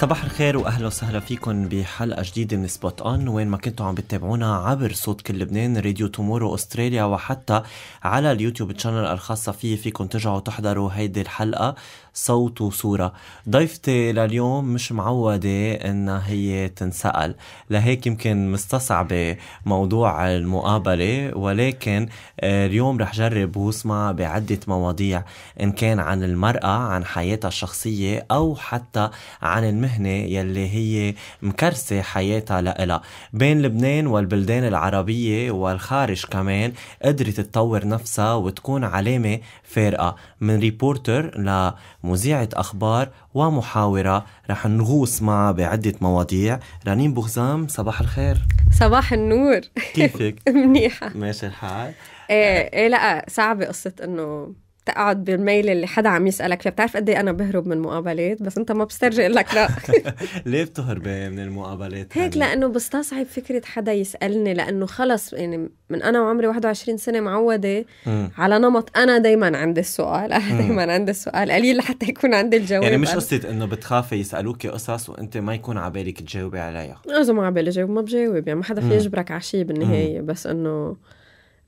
صباح الخير واهلا وسهلا فيكم بحلقه جديده من سبوت اون وين ما كنتوا عم بتتابعونا عبر صوت كل لبنان راديو تومورو استراليا وحتى على اليوتيوب تشانل الخاصه فيه فيكم ترجعوا تحضروا هيدي الحلقه صوت وصورة ضيفتي لليوم مش معودة انها هي تنسأل لهيك يمكن مستصعبة موضوع المقابلة ولكن آه، اليوم رح جرب واسمع بعدة مواضيع ان كان عن المرأة عن حياتها الشخصية او حتى عن المهنة يلي هي مكرسة حياتها لإلها بين لبنان والبلدان العربية والخارج كمان قدرت تطور نفسها وتكون علامة فارقة من ريبورتر ل مذيعة أخبار ومحاورة رح نغوص معها بعدة مواضيع رنين بوغزام صباح الخير صباح النور كيفك؟ منيحة ماشي الحال؟ ايه ايه لا صعبة قصة انه تقعد بالميل اللي حدا عم يسالك فيها بتعرف قد إيه انا بهرب من مقابلات بس انت ما بسترجي اقول لك لا ليه بتهربي من المقابلات هيك لانه بستصعب فكره حدا يسالني لانه خلص يعني من انا وعمري 21 سنه معوده م. على نمط انا دائما عندي السؤال انا دائما عندي السؤال قليل لحتى يكون عندي الجواب يعني مش قصه انه بتخافي يسالوك قصص وانت ما يكون على بالك تجاوبي عليها اذا ما على بالي جاوب ما بجاوب يعني ما حدا في يجبرك على شيء بالنهايه بس انه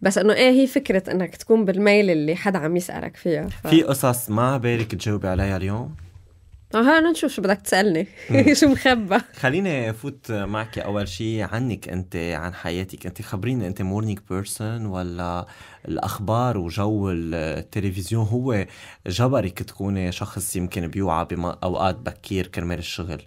بس انه ايه هي فكره انك تكون بالميل اللي حدا عم يسالك فيها ف... في قصص ما بالك تجاوبي عليها اليوم؟ اه انا نشوف شو بدك تسالني شو مخبى خليني فوت معك اول شيء عنك انت عن حياتك انت خبريني انت مورنينج بيرسون ولا الاخبار وجو التلفزيون هو جبرك تكوني شخص يمكن بيوعى باوقات بكير كرمال الشغل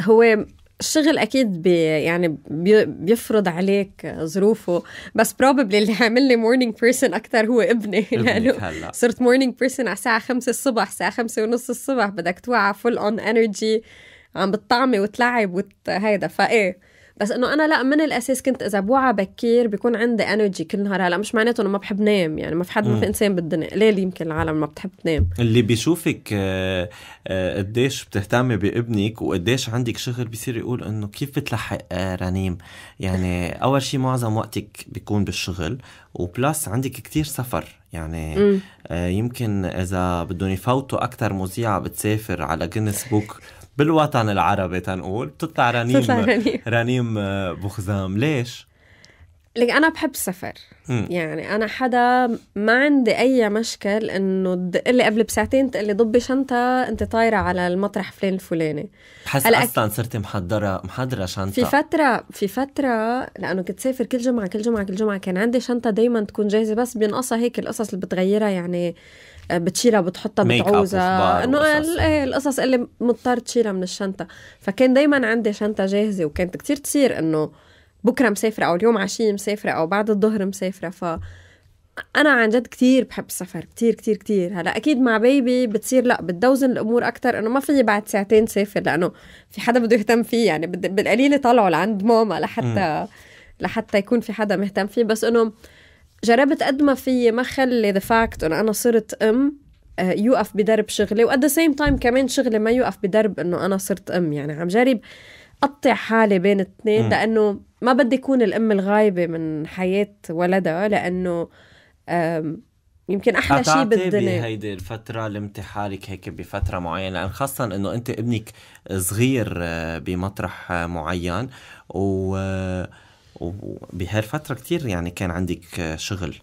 هو الشغل اكيد بي يعني بي بيفرض عليك ظروفه بس بروبلي اللي عامل لي مورنينج بيرسون اكثر هو ابني لانه صرت مورنينج بيرسون على الساعه 5 الصبح الساعه 5 ونص الصبح بدك توعى فول اون انرجي عم بتطعمي وتلعب وهيدا فايه بس انه انا لا من الاساس كنت اذا بوعى بكير بيكون عندي انرجي كل نهار هلا مش معناته انه ما بحب نام يعني ما في حد ما في انسان بالدنيا قليل يمكن العالم ما بتحب تنام اللي بيشوفك آه، آه، قديش بتهتمي بابنك وقديش عندك شغل بيصير يقول انه كيف بتلحق آه، رنيم يعني اول شيء معظم وقتك بيكون بالشغل وبلس عندك كتير سفر يعني مم. آه يمكن اذا بدهم يفوتوا اكثر مذيعه بتسافر على جينيس بوك بالوطن العربي تنقول بتطلع رنيم رنيم, آه، بوخزام ليش؟ لك انا بحب السفر يعني انا حدا ما عندي اي مشكل انه تدق لي قبل بساعتين تقول لي ضبي شنطه انت طايره على المطرح فلان الفلاني بحس اصلا أك... صرتي محضره محضره شنطه في فتره في فتره لانه كنت سافر كل جمعه كل جمعه كل جمعه كان عندي شنطه دائما تكون جاهزه بس بينقصها هيك القصص اللي بتغيرها يعني آه، بتشيلها بتحطها بتعوزها انه ايه القصص اللي مضطر تشيلها من الشنطه فكان دائما عندي شنطه جاهزه وكانت كتير تصير انه بكره مسافره او اليوم عشيه مسافره او بعد الظهر مسافره ف انا عن جد كثير بحب السفر كثير كثير كثير هلا اكيد مع بيبي بتصير لا بتدوزن الامور اكثر انه ما في بعد ساعتين سافر لانه في حدا بده يهتم فيه يعني بالقليله طلعوا لعند ماما لحتى م. لحتى يكون في حدا مهتم فيه بس انه جربت قد ما في ما خلي ذا فاكت انه انا صرت ام آه، يوقف بدرب شغلي وات ذا سيم تايم كمان شغلي ما يوقف بدرب انه انا صرت ام يعني عم جرب قطع حالي بين الاثنين لانه ما بدي اكون الام الغايبه من حياه ولدها لانه يمكن احلى شيء بالدنيا هيدي الفتره لمتي حالك هيك بفتره معينه لان خاصه انه انت ابنك صغير آه، بمطرح آه، معين و وبهالفترة كتير يعني كان عندك شغل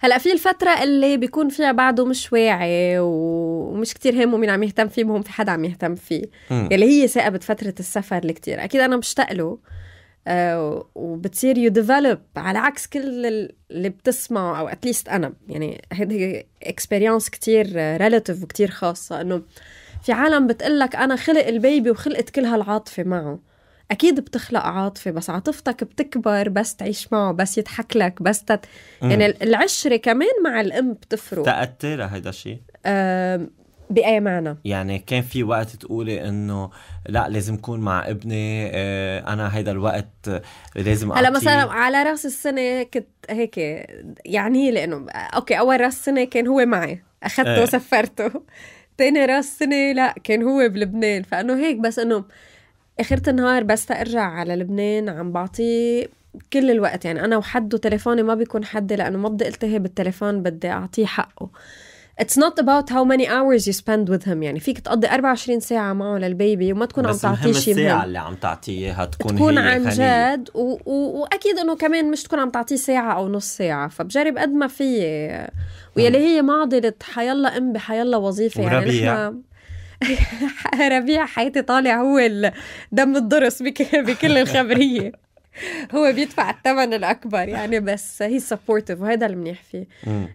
هلا في الفترة اللي بيكون فيها بعده مش واعي ومش كتير همه مين عم يهتم فيه مهم في حدا عم يهتم فيه م. يلي هي ثاقبت فترة السفر اللي كتير أكيد أنا مشتاق له آه وبتصير يو ديفلوب على عكس كل اللي بتسمعه او اتليست انا يعني هيدي اكسبيرينس كتير ريلاتيف وكتير خاصه انه في عالم بتقول لك انا خلق البيبي وخلقت كل هالعاطفه معه اكيد بتخلق عاطفه بس عاطفتك بتكبر بس تعيش معه بس يضحك لك بس تت... يعني العشره كمان مع الام بتفرق تاثر هيدا الشيء أه بأي معنى؟ يعني كان في وقت تقولي انه لا لازم اكون مع ابني اه انا هيدا الوقت لازم هلا مثلا على راس السنه كنت هيك يعني إيه؟ لانه اوكي اول راس سنه كان هو معي اخذته إيه. وسفرته تاني راس سنه لا كان هو بلبنان فانه هيك بس انه اخرة النهار بس ارجع على لبنان عم بعطيه كل الوقت يعني انا وحده تليفوني ما بيكون حدي لانه ما بدي التهي بالتليفون بدي اعطيه حقه It's not about how many hours you spend with him يعني فيك تقضي 24 ساعة معه للبيبي وما تكون عم تعطيه شيء مهم الساعة اللي عم تعطيه اياها تكون تكون هي عن جد و... و... واكيد انه كمان مش تكون عم تعطيه ساعة او نص ساعة فبجرب قد ما فيي ويلي هي معضلة حيالله ام بحيالله وظيفة يعني نحن ربيع حياتي طالع هو دم الضرس بكل الخبريه هو بيدفع الثمن الاكبر يعني بس هي سبورتيف وهذا المنيح فيه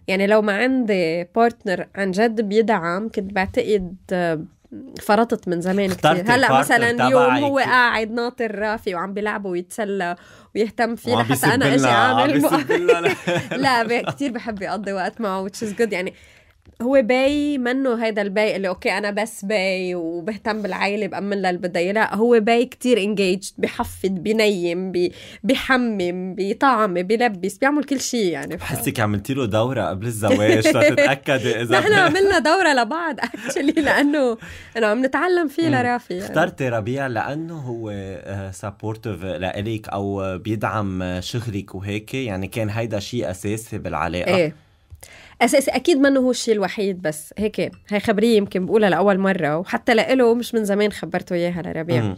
يعني لو ما عندي بارتنر عن جد بيدعم كنت بعتقد آه، فرطت من زمان كثير هلا مثلا اليوم هو قاعد ناطر رافي وعم بيلعب ويتسلى ويهتم فيه لحتى انا اجي اعمل لا, كثير بحب اقضي وقت معه وتش جود يعني هو باي منه هيدا الباي اللي اوكي انا بس باي وبهتم بالعائله بامن لها اللي لا هو باي كتير انجيجد بحفد بنيم بحمم بطعم بلبس بيعمل كل شيء يعني بحسك عملتي له دوره قبل الزواج لتتاكدي اذا نحن عملنا دوره لبعض اكشلي لانه انا عم نتعلم فيه لرافي يعني. اخترتي ربيع لانه هو سبورتيف آه، لإلك او بيدعم شغلك وهيك يعني كان هيدا شيء اساسي بالعلاقه ايه اساسي اكيد منه هو الشيء الوحيد بس هيك هاي خبريه يمكن بقولها لاول مره وحتى لإله مش من زمان خبرته اياها لربيع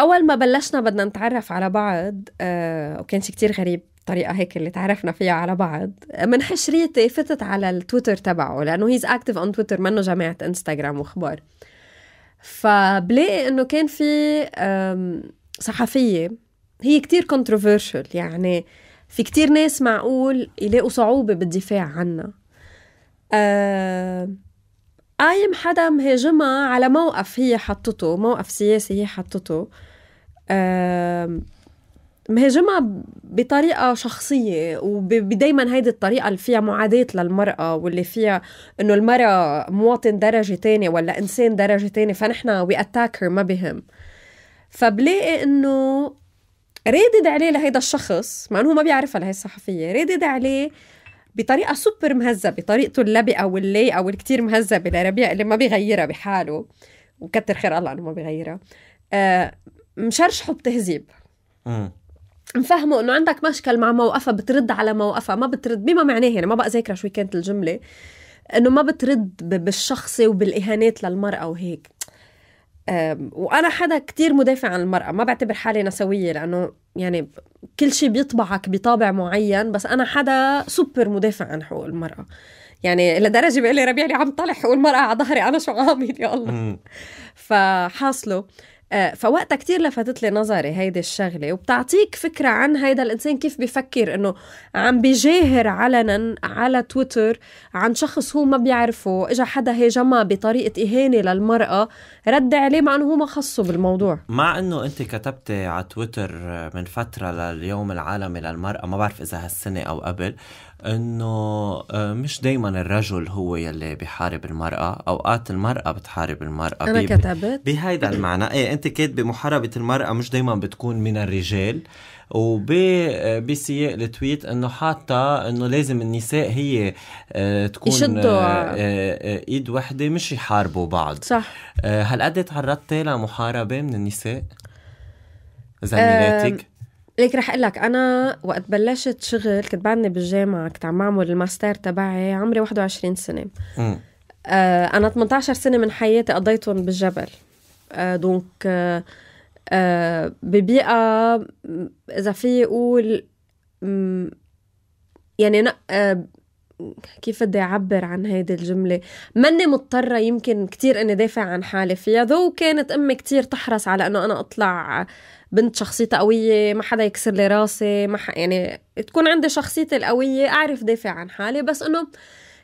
اول ما بلشنا بدنا نتعرف على بعض أه وكان شيء كتير غريب الطريقه هيك اللي تعرفنا فيها على بعض من حشريتي فتت على التويتر تبعه لانه هيز اكتف اون تويتر منه جماعه انستغرام واخبار فبلاقي انه كان في صحفيه هي كتير كونتروفيرشل يعني في كتير ناس معقول يلاقوا صعوبة بالدفاع عنا آه قايم حدا مهاجمها على موقف هي حطته موقف سياسي هي حطته آه مهاجمها بطريقة شخصية ودايما هيدي الطريقة اللي فيها معاداة للمرأة واللي فيها انه المرأة مواطن درجة تانية ولا انسان درجة تانية فنحن وي اتاك ما بهم فبلاقي انه رادد عليه لهيدا الشخص مع انه ما بيعرفها لهي الصحفيه رادد عليه بطريقه سوبر مهذبه طريقته اللبقه واللايقه والكتير مهذبه لربيع اللي ما بيغيرها بحاله وكتر خير الله انه ما بيغيرها آه مشرشحه بتهذيب مفهمه انه عندك مشكل مع موقفها بترد على موقفها ما بترد بما معناه يعني ما بقى ذاكره شو كانت الجمله انه ما بترد بالشخصي وبالاهانات للمراه وهيك وانا حدا كتير مدافع عن المراه ما بعتبر حالي نسويه لانه يعني كل شيء بيطبعك بطابع معين بس انا حدا سوبر مدافع عن حقوق المراه يعني لدرجه بيقول لي ربيع لي عم طلع حقوق المراه على ظهري انا شو عامل يا الله فحاصله آه، فوقتها كتير لفتت لي نظري هيدي الشغلة وبتعطيك فكرة عن هيدا الإنسان كيف بيفكر إنه عم بيجاهر علنا على تويتر عن شخص هو ما بيعرفه إجا حدا هجمة بطريقة إهانة للمرأة رد عليه مع إنه هو ما خصه بالموضوع مع إنه أنت كتبتي على تويتر من فترة لليوم العالمي للمرأة ما بعرف إذا هالسنة أو قبل انه آه، مش دايما الرجل هو يلي بحارب المرأة اوقات المرأة بتحارب المرأة انا كتبت بهيدا المعنى ايه الانتكات بمحاربة المرأة مش دايما بتكون من الرجال وبسياق التويت انه حاطه انه لازم النساء هي آه، تكون يشدوا آه، آه، ايد وحده مش يحاربوا بعض صح هل قد تعرضت لمحاربه من النساء؟ زميلاتك؟ أه ليك رح اقول لك انا وقت بلشت شغل كنت بعدني بالجامعه كنت عم بعمل الماستر تبعي عمري 21 سنه م. انا 18 سنه من حياتي قضيتهم بالجبل دونك ببيئة إذا في يقول يعني euh, كيف بدي أعبر عن هيدي الجملة مني مضطرة يمكن كتير أني دافع عن حالي فيها ذو كانت أمي كتير تحرص على أنه أنا أطلع بنت شخصيتها قوية ما حدا يكسر لي راسي ما ح... يعني تكون عندي شخصيتي القوية أعرف دافع عن حالي بس أنه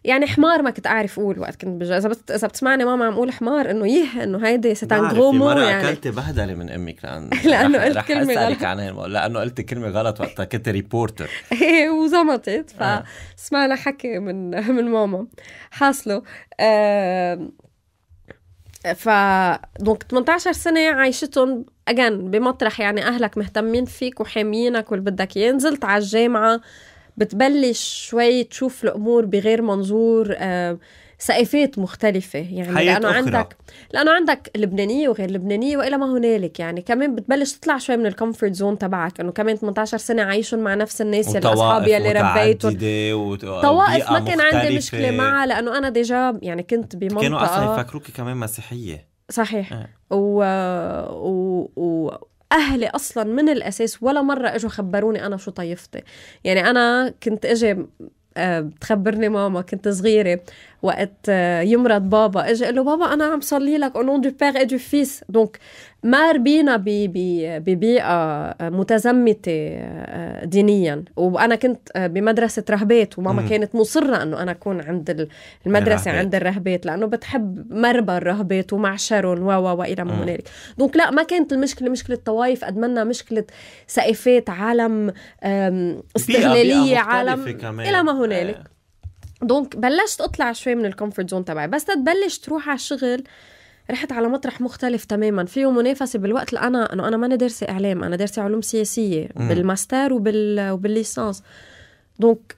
يعني حمار ما كنت اعرف اقول وقت كنت بجا اذا بت... اذا بتسمعني ماما عم اقول حمار انه يه انه هيدي ستانغومو يعني مره اكلتي بهدله من امك لان لانه قلت رح كلمه غلط عنها لانه قلت كلمه غلط وقتها كنت ريبورتر ايه وزمطت آه. فسمعنا حكي من من ماما حاصله ف دونك 18 سنه عايشتهم اجن بمطرح يعني اهلك مهتمين فيك وحامينك واللي بدك اياه نزلت على الجامعه بتبلش شوي تشوف الامور بغير منظور آه، ثقافات مختلفة يعني حياة لأنه أخرى. عندك لأنه عندك لبنانية وغير لبنانية وإلى ما هنالك يعني كمان بتبلش تطلع شوي من الكومفورت زون تبعك إنه كمان 18 سنة عايشهم مع نفس الناس يلي أصحابي يلي ربيتهم طوائف ما كان عندي مشكلة معها لأنه أنا ديجا يعني كنت بمنطقة كانوا أصلا يفكروكي كمان مسيحية صحيح آه. و... و... و... اهلي اصلا من الاساس ولا مره اجوا خبروني انا شو طيفتي يعني انا كنت اجي بتخبرني آه، ماما كنت صغيره وقت آه، يمرض بابا اجي قال له بابا انا عم صلي لك اونون دو بير اي دو فيس دونك ما ربينا ببيئة آه، متزمتة آه، دينيا وأنا كنت آه، بمدرسة رهبات وماما كانت مصرة أنه أنا أكون عند المدرسة عند الرهبات لأنه بتحب مربى الرهبات ومعشرهم و و وإلى ما هنالك دونك لا ما كانت المشكلة مشكلة طوائف قد منا مشكلة سقفات عالم استغلالية عالم كمان. إلى ما هنالك دونك بلشت أطلع شوي من الكومفورت زون تبعي بس تبلش تروح على الشغل رحت على مطرح مختلف تماما فيه منافسه بالوقت اللي انا انه انا ماني دارسه اعلام انا دارسه علوم سياسيه مم. بالماستر وبال وبالليسانس دونك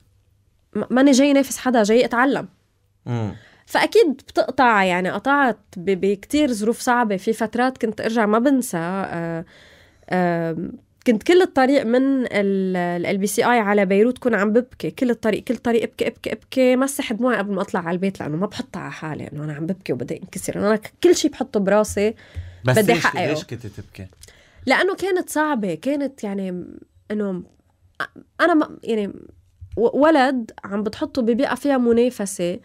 ماني جاي نافس حدا جاي اتعلم مم. فاكيد بتقطع يعني قطعت بكتير ظروف صعبه في فترات كنت ارجع ما بنسى آآ آه، آآ كنت كل الطريق من ال بي سي اي على بيروت كنت عم ببكي كل الطريق كل طريق ابكي ابكي ابكي مسح دموعي قبل ما اطلع على البيت لانه ما بحطها على حالي انه انا عم ببكي وبدي انكسر انا كل شيء بحطه براسي بس بدي احققه ليش كنت تبكي؟ لانه كانت صعبه كانت يعني انه انا ما يعني ولد عم بتحطه ببيئه فيها منافسه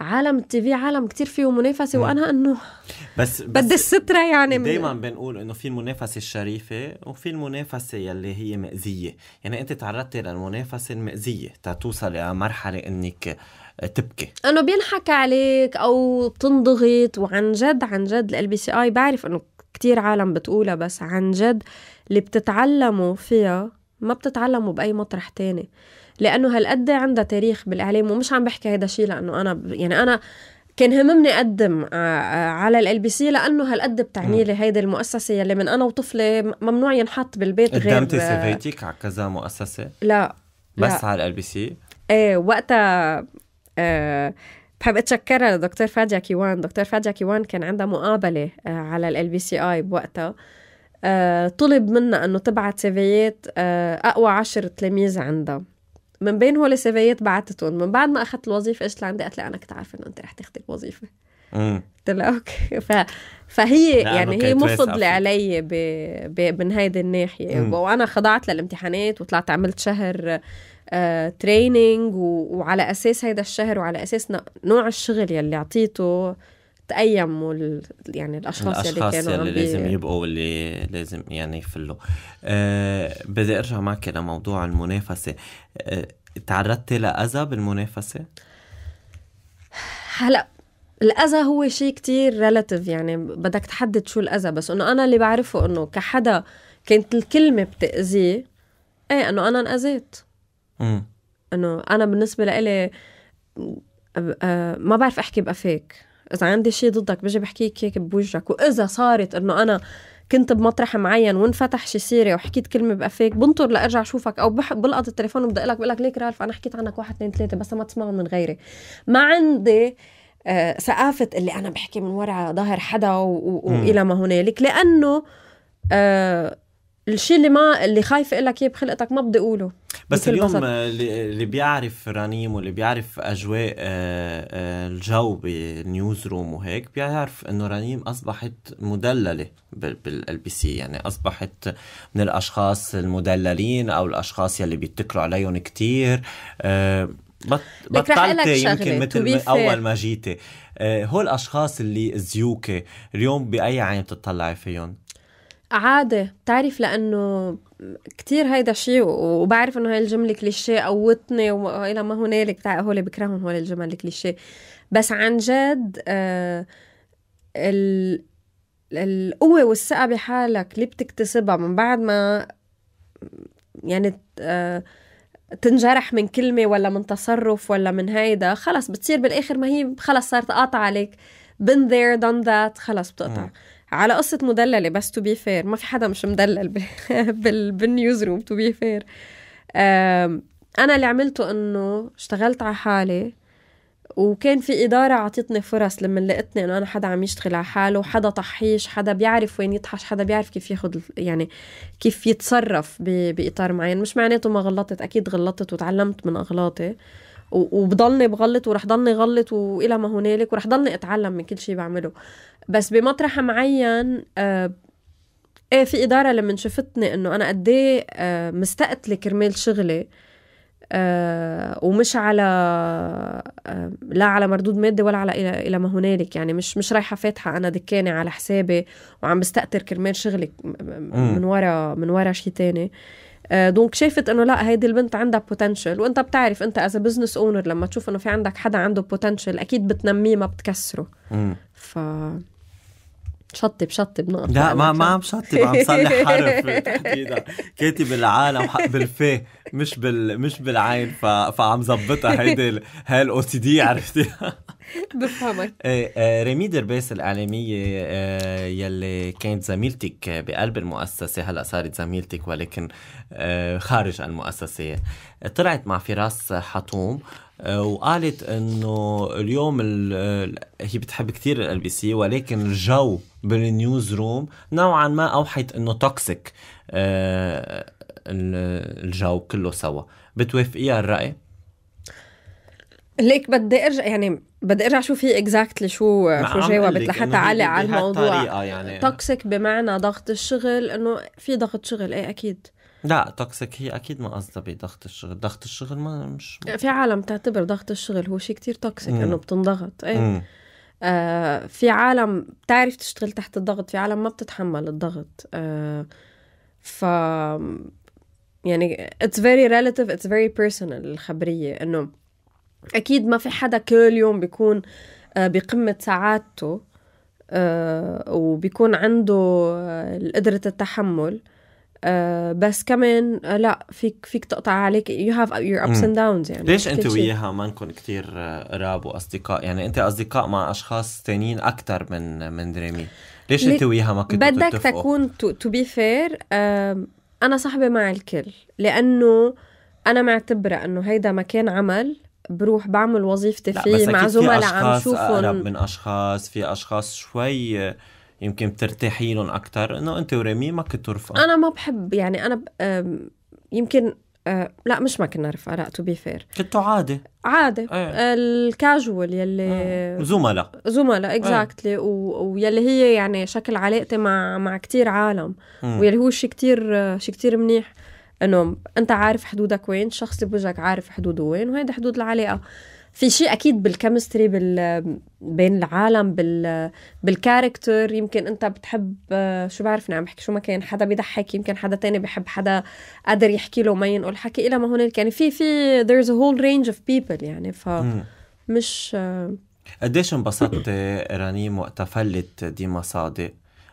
عالم التي عالم كتير فيه منافسه وانا انه بس, بس بدي الستره يعني دائما بنقول انه في المنافسه الشريفه وفي المنافسه يلي هي مأذيه يعني انت تعرضتي للمنافسه المأذيه تتوصلي لمرحله انك تبكي انه بينحكى عليك او بتنضغط وعن جد عن جد ال بي سي اي بعرف انه كتير عالم بتقولها بس عن جد اللي بتتعلموا فيها ما بتتعلموا بأي مطرح تاني لانه هالقد عندها تاريخ بالاعلام ومش عم بحكي هذا الشيء لانه انا يعني انا كان هممني اقدم آه، آه، على ال بي سي لانه هالقد بتعني لي هيدي المؤسسه يلي من انا وطفله ممنوع ينحط بالبيت غير قدمتي سيفيتك على كذا مؤسسه؟ لا بس لا. على ال بي سي؟ ايه وقتها آه بحب اتشكرها لدكتور فاديا كيوان دكتور فاديا كيوان كان عندها مقابله آه، على ال بي سي اي بوقتها آه طلب منا انه تبعت سيفيات آه اقوى عشر تلاميذ عندها من بين هول السيفيات بعتتهم من بعد ما اخذت الوظيفه اجت لعندي قالت لي انا كنت عارفه انه انت رح تاخذي الوظيفه قلت لها اوكي ف... فهي يعني هي مفضله علي ب... ب... من هيدي الناحيه مم. وانا خضعت للامتحانات وطلعت عملت شهر آه، تريننج و... وعلى اساس هيدا الشهر وعلى اساس نوع الشغل يلي اعطيته تأيموا يعني الاشخاص, الأشخاص اللي كانوا اللي لازم يبقوا واللي لازم يعني يفلوا أه بدي ارجع معك لموضوع المنافسه أه تعرضتي لاذى بالمنافسه؟ هلا الاذى هو شيء كتير ريلاتيف يعني بدك تحدد شو الاذى بس انه انا اللي بعرفه انه كحدا كانت الكلمه بتاذيه ايه انه انا انأذيت انه انا بالنسبه لإلي آه، آه، ما بعرف احكي بأفيك اذا عندي شيء ضدك بجي بحكيك هيك بوجهك واذا صارت انه انا كنت بمطرح معين وانفتح شي سيره وحكيت كلمه بقفاك بنطر لارجع اشوفك او بلقط التليفون اقول لك بقول لك ليك رالف انا حكيت عنك واحد اثنين ثلاثه بس ما تسمعهم من غيري ما عندي آه ثقافه اللي انا بحكي من وراء ظهر حدا والى ما هنالك لانه آه الشيء اللي ما اللي خايفه اقول لك اياه بخلقتك ما بدي اقوله بس اليوم بسط. اللي بيعرف رنيم واللي بيعرف اجواء آه، آه، الجو بالنيوز روم وهيك بيعرف انه رنيم اصبحت مدلله بالال بي سي يعني اصبحت من الاشخاص المدللين او الاشخاص يلي بيتكلوا عليهم كثير آه، بطلت يمكن مثل اول ما جيتي هول الاشخاص اللي زيوكي اليوم باي عين بتطلعي فيهم عادة بتعرف لأنه كتير هيدا الشيء وبعرف انه هاي الجمله كليشيه قوتني والى ما هنالك تاع هول بكرههم هول الجمل الكليشيه بس عن جد آه القوه والثقه بحالك اللي بتكتسبها من بعد ما يعني آه تنجرح من كلمه ولا من تصرف ولا من هيدا خلص بتصير بالاخر ما هي خلص صارت قاطعه عليك been there done that خلص بتقطع على قصة مدللة بس تو بي فير ما في حدا مش مدلل بالنيوز روم تو بي فير أنا اللي عملته إنه اشتغلت على حالي وكان في إدارة عطتني فرص لما لقيتني إنه أنا حدا عم يشتغل على حاله حدا طحيش حدا بيعرف وين يطحش حدا بيعرف كيف ياخد يعني كيف يتصرف بإطار معين مش معناته ما غلطت أكيد غلطت وتعلمت من أغلاطي وبضلني بغلط ورح ضلني غلط والى ما هنالك ورح ضلني اتعلم من كل شيء بعمله بس بمطرح معين آه ايه في اداره لما شفتني انه انا قد ايه آه، مستقتله كرمال شغلي آه ومش على آه لا على مردود مادي ولا على الى الى ما هنالك يعني مش مش رايحه فاتحه انا دكاني على حسابي وعم بستاتر كرمال شغلي من ورا من ورا شيء ثاني آه آه، دونك شافت انه لا هيدي البنت عندها بوتنشل وانت بتعرف انت از بزنس اونر لما تشوف انه في عندك حدا عنده بوتنشل اكيد بتنميه ما بتكسره ف شطي شطب بنقطة لا ما ما عم شطب عم صلح حرف تحديدا كاتب العالم حق مش بال مش بالعين ف... فعم زبطها هيدي ال... هاي الاو سي دي عرفتي بفهمك إيه، إيه، ريمي درباس الاعلاميه إيه، يلي كانت زميلتك بقلب المؤسسه هلا صارت زميلتك ولكن خارج المؤسسه طلعت مع فراس حطوم آه، وقالت انه اليوم هي بتحب كثير ال بي سي ولكن الجو بالنيوز روم نوعا ما اوحت انه توكسيك آه، الجو كله سوا بتوافقيها الراي؟ ليك بدي ارجع يعني بدي ارجع شو في اكزاكتلي شو نعم، شو جاوبت لحتى علي على الموضوع يعني. توكسيك بمعنى ضغط الشغل انه في ضغط شغل ايه اكيد لا توكسيك هي اكيد ما قصدها بضغط الشغل ضغط الشغل ما مش في عالم تعتبر ضغط الشغل هو شيء كتير توكسيك انه بتنضغط ايه آه في عالم بتعرف تشتغل تحت الضغط في عالم ما بتتحمل الضغط آه ف يعني اتس فيري ريليتيف اتس فيري بيرسونال الخبرية انه اكيد ما في حدا كل يوم بيكون آه بقمة سعادته آه وبيكون عنده آه، قدرة التحمل آه، بس كمان آه، لا فيك فيك تقطع عليك يو هاف يور ابس اند داونز يعني ليش انت وياها مانكم كثير قراب آه، واصدقاء يعني انت اصدقاء مع اشخاص ثانيين اكثر من من دريمي ليش انت وياها ما كنتوا بدك تتفقوا؟ تكون تو بي فير انا صاحبه مع الكل لانه انا معتبره انه هيدا مكان عمل بروح بعمل وظيفتي فيه مع زملاء عم شوفهم من اشخاص في اشخاص شوي يمكن بترتاحي لهم اكثر انه انت وريمي ما كنتوا رفقاء انا ما بحب يعني انا يمكن آه، لا مش ما كنا رفقاء تو بي فير كنتوا عادي عادي ايه. الكاجوال يلي اه. زملاء زملاء اكزاكتلي ايه. و... ويلي هي يعني شكل علاقتي مع مع كثير عالم ويلي هو شيء كثير شيء كثير منيح انه انت عارف حدودك وين الشخص اللي بوجهك عارف حدوده وين وهيدي حدود العلاقه في شيء اكيد بالكيمستري بال بين العالم بال بالكاركتر يمكن انت بتحب شو بعرفني عم بحكي شو ما كان حدا بيضحك يمكن حدا تاني بحب حدا قادر يحكي له ما ينقل حكي الى ما هنالك يعني في في there's a whole range of people يعني ف مش قديش انبسطت رنيم وقتها فلت ديما صادق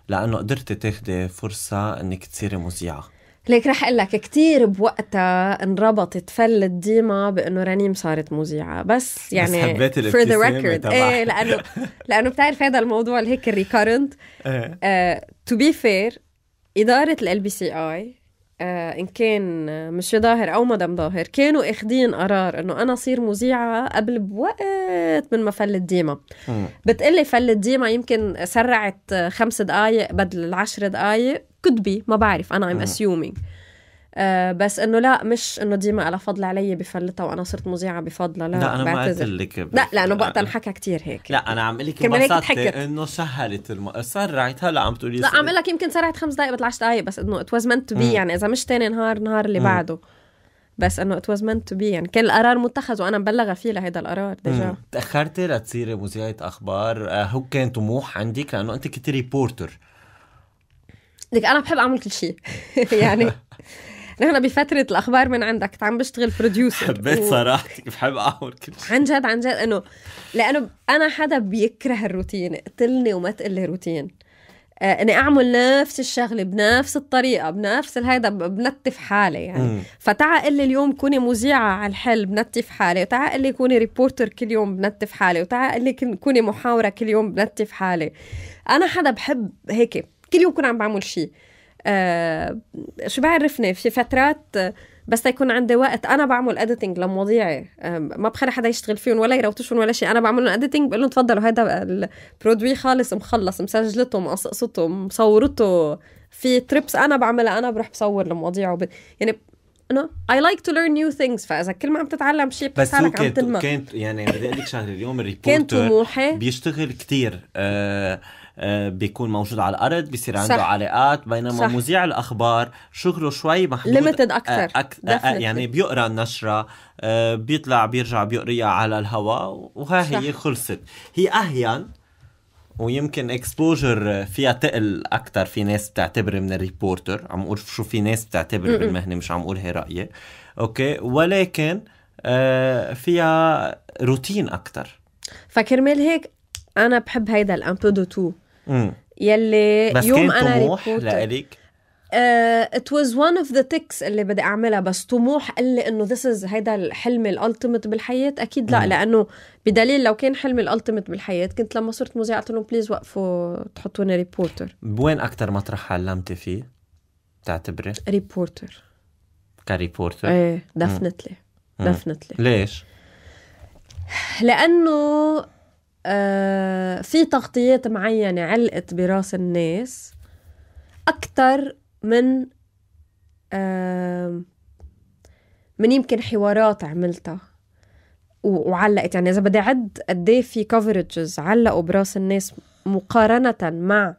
لانه قدرتي تاخدي فرصه انك تصيري مذيعه ليك رح اقول لك كثير بوقتها انربطت فلة ديما بانه رنيم صارت مذيعه بس يعني بس حبيت فور ذا ريكورد ايه لانه لانه بتعرف هذا الموضوع اللي هيك ريكارنت تو بي فير اداره ال بي سي اي ان كان مش ظاهر او مدام ظاهر كانوا اخذين قرار انه انا صير مذيعه قبل بوقت من ما فل ديما بتقلي فل ديما يمكن سرعت خمس دقائق بدل العشر دقائق could be ما بعرف انا ام اسيومينج آه. آه بس انه لا مش انه ديما على فضل علي بفلتها وانا صرت مذيعه بفضلها لا لا انا ما قلت لك لا لا لانه وقتها انحكى كثير هيك لا انا عم اقول لك انبسطتي انه سهلت الم... سرعت هلا عم تقولي لا عم اقول لك يمكن سرعت خمس دقائق 10 دقائق بس انه ات واز منت تو بي يعني اذا مش تاني نهار نهار اللي م. بعده بس انه ات واز منت تو بي يعني كان القرار متخذ وانا مبلغه فيه لهيدا القرار ديجا تاخرتي لتصيري مذيعه اخبار آه، هو كان طموح عندك لانه انت كنت ريبورتر لك انا بحب اعمل كل شيء يعني نحن بفترة الأخبار من عندك كنت عم بشتغل بروديوسر حبيت و... صراحتك بحب أعمل كل شيء عن جد عن جد إنه لأنه أنا حدا بيكره الروتين اقتلني وما تقلي روتين آه اني اعمل نفس الشغله بنفس الطريقه بنفس الهيدا بنتف حالي يعني فتعا لي اليوم كوني مذيعه على الحل بنتف حالي وتعا قلي لي كوني ريبورتر كل يوم بنتف حالي وتعا قلي لي كوني محاوره كل يوم بنتف حالي انا حدا بحب هيك كل يوم كنت عم بعمل شيء آه شو بعرفني في فترات بس تيكون عندي وقت انا بعمل اديتنج لمواضيعي آه، ما بخلي حدا يشتغل فيهم ولا يروتشهم ولا شيء انا بعمل لهم اديتنج بقول لهم تفضلوا هذا البرودوي خالص مخلص مسجلته مقصقصته مصورته في تريبس انا بعملها انا بروح بصور لمواضيع وب... يعني انا اي لايك تو ليرن نيو ثينجز فاذا كل ما عم تتعلم شيء بس هو كانت كانت يعني بدي اقول لك شغله اليوم الريبورتر كان طموحي بيشتغل كثير آه آه، بيكون موجود على الارض بيصير عنده صح. علاقات بينما صح. مذيع الاخبار شغله شوي محدود ليمتد آه، اكثر أك... آه، يعني بيقرا النشره بيطلع بيرجع بيقريها على الهواء وها صح. هي خلصت هي اهين ويمكن اكسبوجر فيها تقل اكثر في ناس بتعتبر من الريبورتر عم اقول شو في ناس بتعتبر بالمهنه مش عم اقول هي رايي اوكي ولكن فيها روتين اكثر فكرمال هيك انا بحب هيدا الامبودو تو يلي بس يوم كان انا طموح لأليك ات واز ون اوف ذا تكس اللي بدي اعملها بس طموح قال لي انه ذس از هيدا الحلم الالتيميت بالحياه اكيد لا مم. لانه بدليل لو كان حلمي الالتيميت بالحياه كنت لما صرت مذيعه قلت لهم بليز وقفوا تحطوني ريبورتر بوين اكثر مطرح علمتي فيه بتعتبري؟ ريبورتر كريبورتر ايه دفنتلي دفنتلي ليش؟ لانه آه، في تغطيات معينة علقت براس الناس أكثر من من يمكن حوارات عملتها وعلقت يعني إذا بدي عد قد إيه في كفرجز علقوا براس الناس مقارنة مع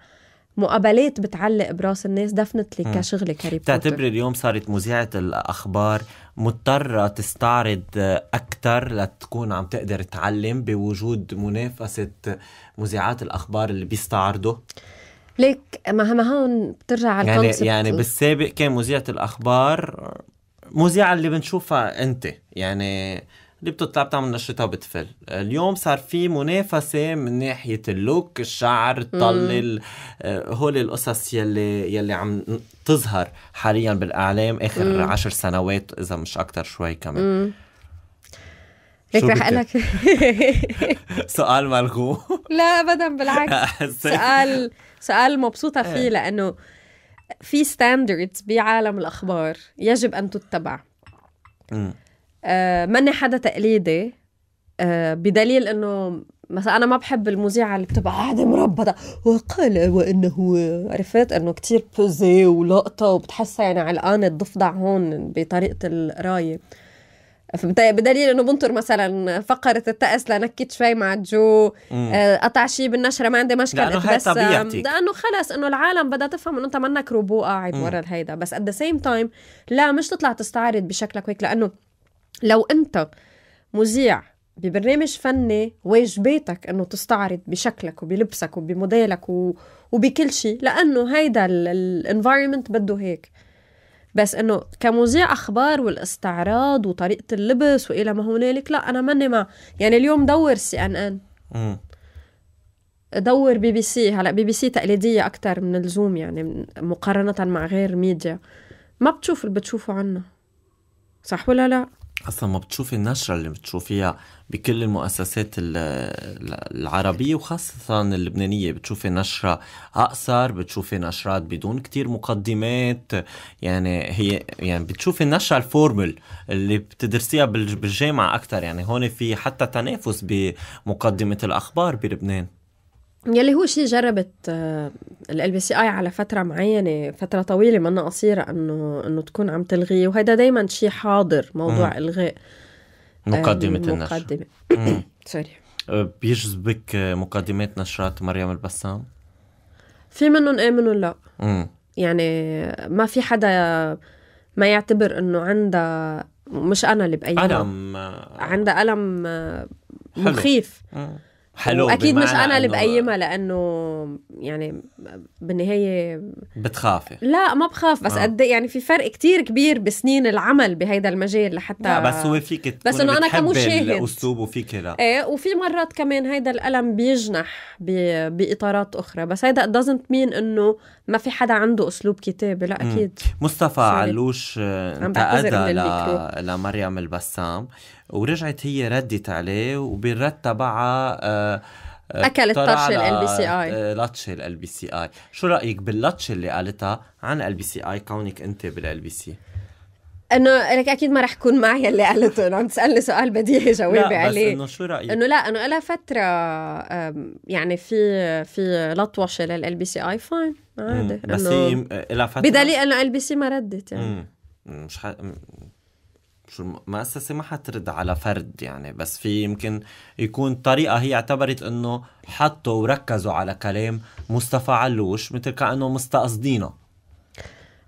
مقابلات بتعلق براس الناس دفنتلي كشغلة كاري بوتر بتعتبري اليوم صارت مذيعة الأخبار مضطرة تستعرض أكثر لتكون عم تقدر تعلم بوجود منافسة مذيعات الأخبار اللي بيستعرضوا ليك ما ما هون بترجع على يعني يعني بالسابق كان مذيعة الأخبار مذيعة اللي بنشوفها أنت يعني اللي بتطلع بتعمل نشرتها وبتفل اليوم صار في منافسة من ناحية اللوك الشعر الطلة آه، هول القصص يلي يلي عم تظهر حاليا بالإعلام آخر مم. عشر سنوات إذا مش أكتر شوي كمان مم. ليك رح اقول لك سؤال ملغوم لا ابدا بالعكس سؤال سؤال مبسوطه إيه. فيه لانه في ستاندردز بعالم الاخبار يجب ان تتبع آه، ماني حدا تقليدي آه، بدليل انه مثلا انا ما بحب المذيعه اللي بتبقى قاعده مربطه وقال وانه عرفت انه كتير بوزي ولقطه وبتحسها يعني علقانه الضفدع هون بطريقه القرايه بدليل انه بنطر مثلا فقره التأس لنكت شوي مع جو آه، قطع شيء بالنشره ما عندي مشكله لانه هاي طبيعتك لانه خلص انه العالم بدها تفهم انه انت منك ربو قاعد ورا الهيدا بس ات ذا سيم تايم لا مش تطلع تستعرض بشكلك هيك لانه لو انت مذيع ببرنامج فني واجباتك انه تستعرض بشكلك وبلبسك وبموديلك و... وبكل شيء لانه هيدا الانفايرمنت بده هيك بس انه كمذيع اخبار والاستعراض وطريقه اللبس والى ما هنالك لا انا ماني مع يعني اليوم دور سي ان ان دور بي بي سي هلا بي بي سي تقليديه اكثر من اللزوم يعني مقارنه مع غير ميديا ما بتشوف اللي بتشوفه عنا صح ولا لا؟ اصلا ما بتشوفي النشره اللي بتشوفيها بكل المؤسسات العربيه وخاصه اللبنانيه بتشوفي نشره اقصر بتشوفي نشرات بدون كتير مقدمات يعني هي يعني بتشوفي النشره الفورمل اللي بتدرسيها بالجامعه اكثر يعني هون في حتى تنافس بمقدمه الاخبار بلبنان يلي هو شيء جربت آه، ال بي سي اي على فتره معينه فتره طويله منا قصيره انه انه تكون عم تلغيه وهذا دائما شيء حاضر موضوع مم. الغاء آه، مقدمه النشر أه، مقدمه سوري بيجذبك مقدمات نشرات مريم البسام في منهم ايه منهم لا مم. يعني ما في حدا ما يعتبر انه عندها مش انا اللي بأيدها ألم عندها ألم مخيف حلو. حلو اكيد مش انا اللي بقيمها لانه يعني بالنهايه بتخافي لا ما بخاف بس آه. قد إيه يعني في فرق كتير كبير بسنين العمل بهيدا المجال لحتى لا بس هو فيك تكون بس انه انا كمشاهد الاسلوب وفيك لا ايه وفي مرات كمان هيدا الالم بيجنح باطارات اخرى بس هيدا دازنت مين انه ما في حدا عنده اسلوب كتابه لا اكيد مصطفى علوش انتقد ل... لمريم البسام ورجعت هي ردت عليه وبالرد تبعها آه،, آه اكلت طرش ال بي سي اي لطش ال بي سي اي شو رايك باللطش اللي قالتها عن ال بي سي اي كونك انت بالال بي سي انه لك اكيد ما رح كون معي اللي قالته انه عم تسالني سؤال بديهي جاوبي عليه بس انه شو رايك انه لا انه لها فتره يعني في في لطوشه للال بي سي اي فاين عادي بس هي لها فتره بدليل انه ال بي سي ما ردت يعني مم. مش ح... شو المؤسسه ما حترد على فرد يعني بس في يمكن يكون طريقه هي اعتبرت انه حطوا وركزوا على كلام مصطفى علوش مثل كانه مستقصدينه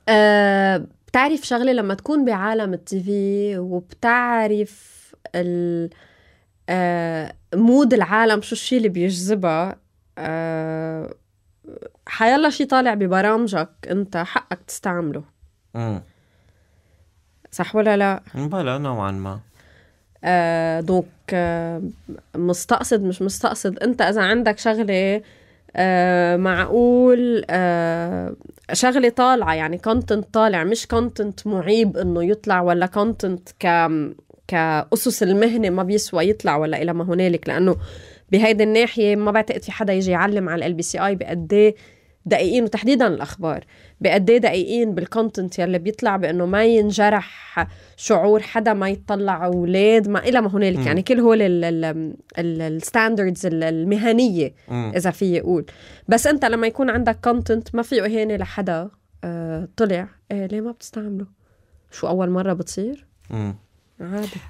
أه بتعرف شغله لما تكون بعالم التي في وبتعرف ال أه مود العالم شو الشيء اللي بيجذبها أه حيلا شي طالع ببرامجك انت حقك تستعمله امم صح ولا لا؟ بلا نوعا ما آه دونك آه مستقصد مش مستقصد انت اذا عندك شغله آه معقول آه شغله طالعه يعني كونتنت طالع مش كونتنت معيب انه يطلع ولا كونتنت كاسس المهنه ما بيسوى يطلع ولا الى ما هنالك لانه آه بهيدي الناحيه ما بعتقد في حدا يجي يعلم على ال بي سي اي بقد ايه دقيقين وتحديدا الاخبار بقد ايه دقيقين بالكونتنت يلي بيطلع بانه ما ينجرح شعور حدا ما يطلع اولاد ما الى ما هنالك يعني كل هول الستاندردز المهنيه م. اذا في يقول بس انت لما يكون عندك كونتنت ما فيه اهانه لحدا آه، طلع إيه، ليه ما بتستعمله شو اول مره بتصير م.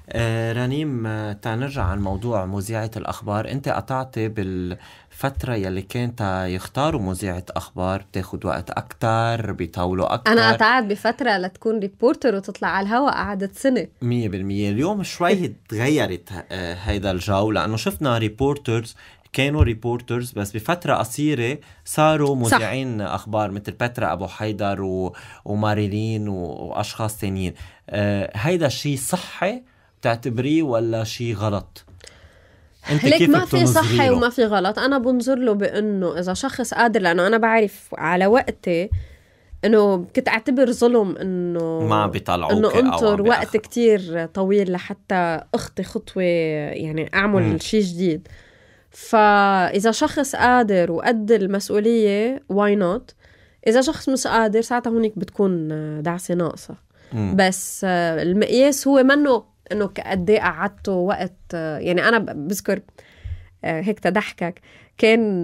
آه رنيم آه، تنرجع عن موضوع مذيعة الأخبار أنت قطعتي بالفترة يلي كانت يختاروا مذيعة أخبار بتاخد وقت أكتر بيطولوا أكتر أنا قطعت بفترة لتكون ريبورتر وتطلع على الهواء قعدت سنة مية بالمية اليوم شوي إيه. تغيرت آه، هيدا الجو لأنه شفنا ريبورترز كانوا ريبورترز بس بفترة قصيرة صاروا مذيعين أخبار مثل بترا أبو حيدر و... وماريلين و... وأشخاص تانيين آه، هيدا شيء صحي بتعتبريه ولا شيء غلط؟ انت ليك كيف ما في صحي وما في غلط انا بنظر له بانه اذا شخص قادر لانه انا بعرف على وقتي انه كنت اعتبر ظلم انه ما بيطلعوك انه انطر وقت كتير طويل لحتى اخطي خطوه يعني اعمل شيء جديد فاذا شخص قادر وقد المسؤوليه واي نوت اذا شخص مش قادر ساعتها هونيك بتكون دعسه ناقصه بس آه، المقياس هو منه انه قد ايه قعدته وقت آه، يعني انا بذكر آه، هيك تضحكك كان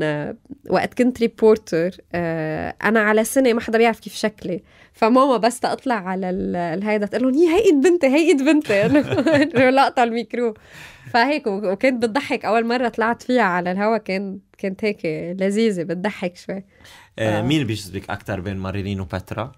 وقت كنت ريبورتر انا على سنه ما حدا بيعرف كيف شكلي فماما بس تطلع على الهيدا تقول لهم هي ايد بنتي هي ايد بنتي انه لقطه الميكرو فهيك وكنت بتضحك اول مره طلعت فيها على الهوا كان كانت هيك لذيذه بتضحك شوي مين بيجذبك اكثر بين ماريلين وبترا؟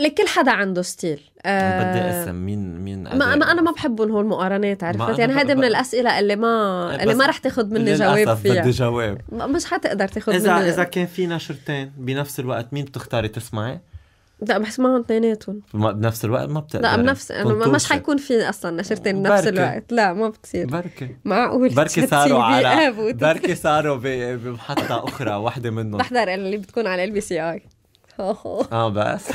لكل حدا عنده ستيل أه بدي اسم مين مين ما, انا ما بحبهم هول المقارنات عرفت يعني هيدي من الاسئله اللي ما اللي ما رح تاخذ مني جواب فيها بدي جواب مش حتقدر تاخذ اذا مني. اذا كان في نشرتين بنفس الوقت مين بتختاري تسمعي؟ لا بسمعهم اثنيناتهم بنفس الوقت ما بتقدر لا بنفس يعني مش حيكون في اصلا نشرتين بنفس الوقت لا ما بتصير بركي معقول بركي صاروا على بركي صاروا بمحطه اخرى وحده منهم بحضر اللي بتكون على ال بي سي اي اه بس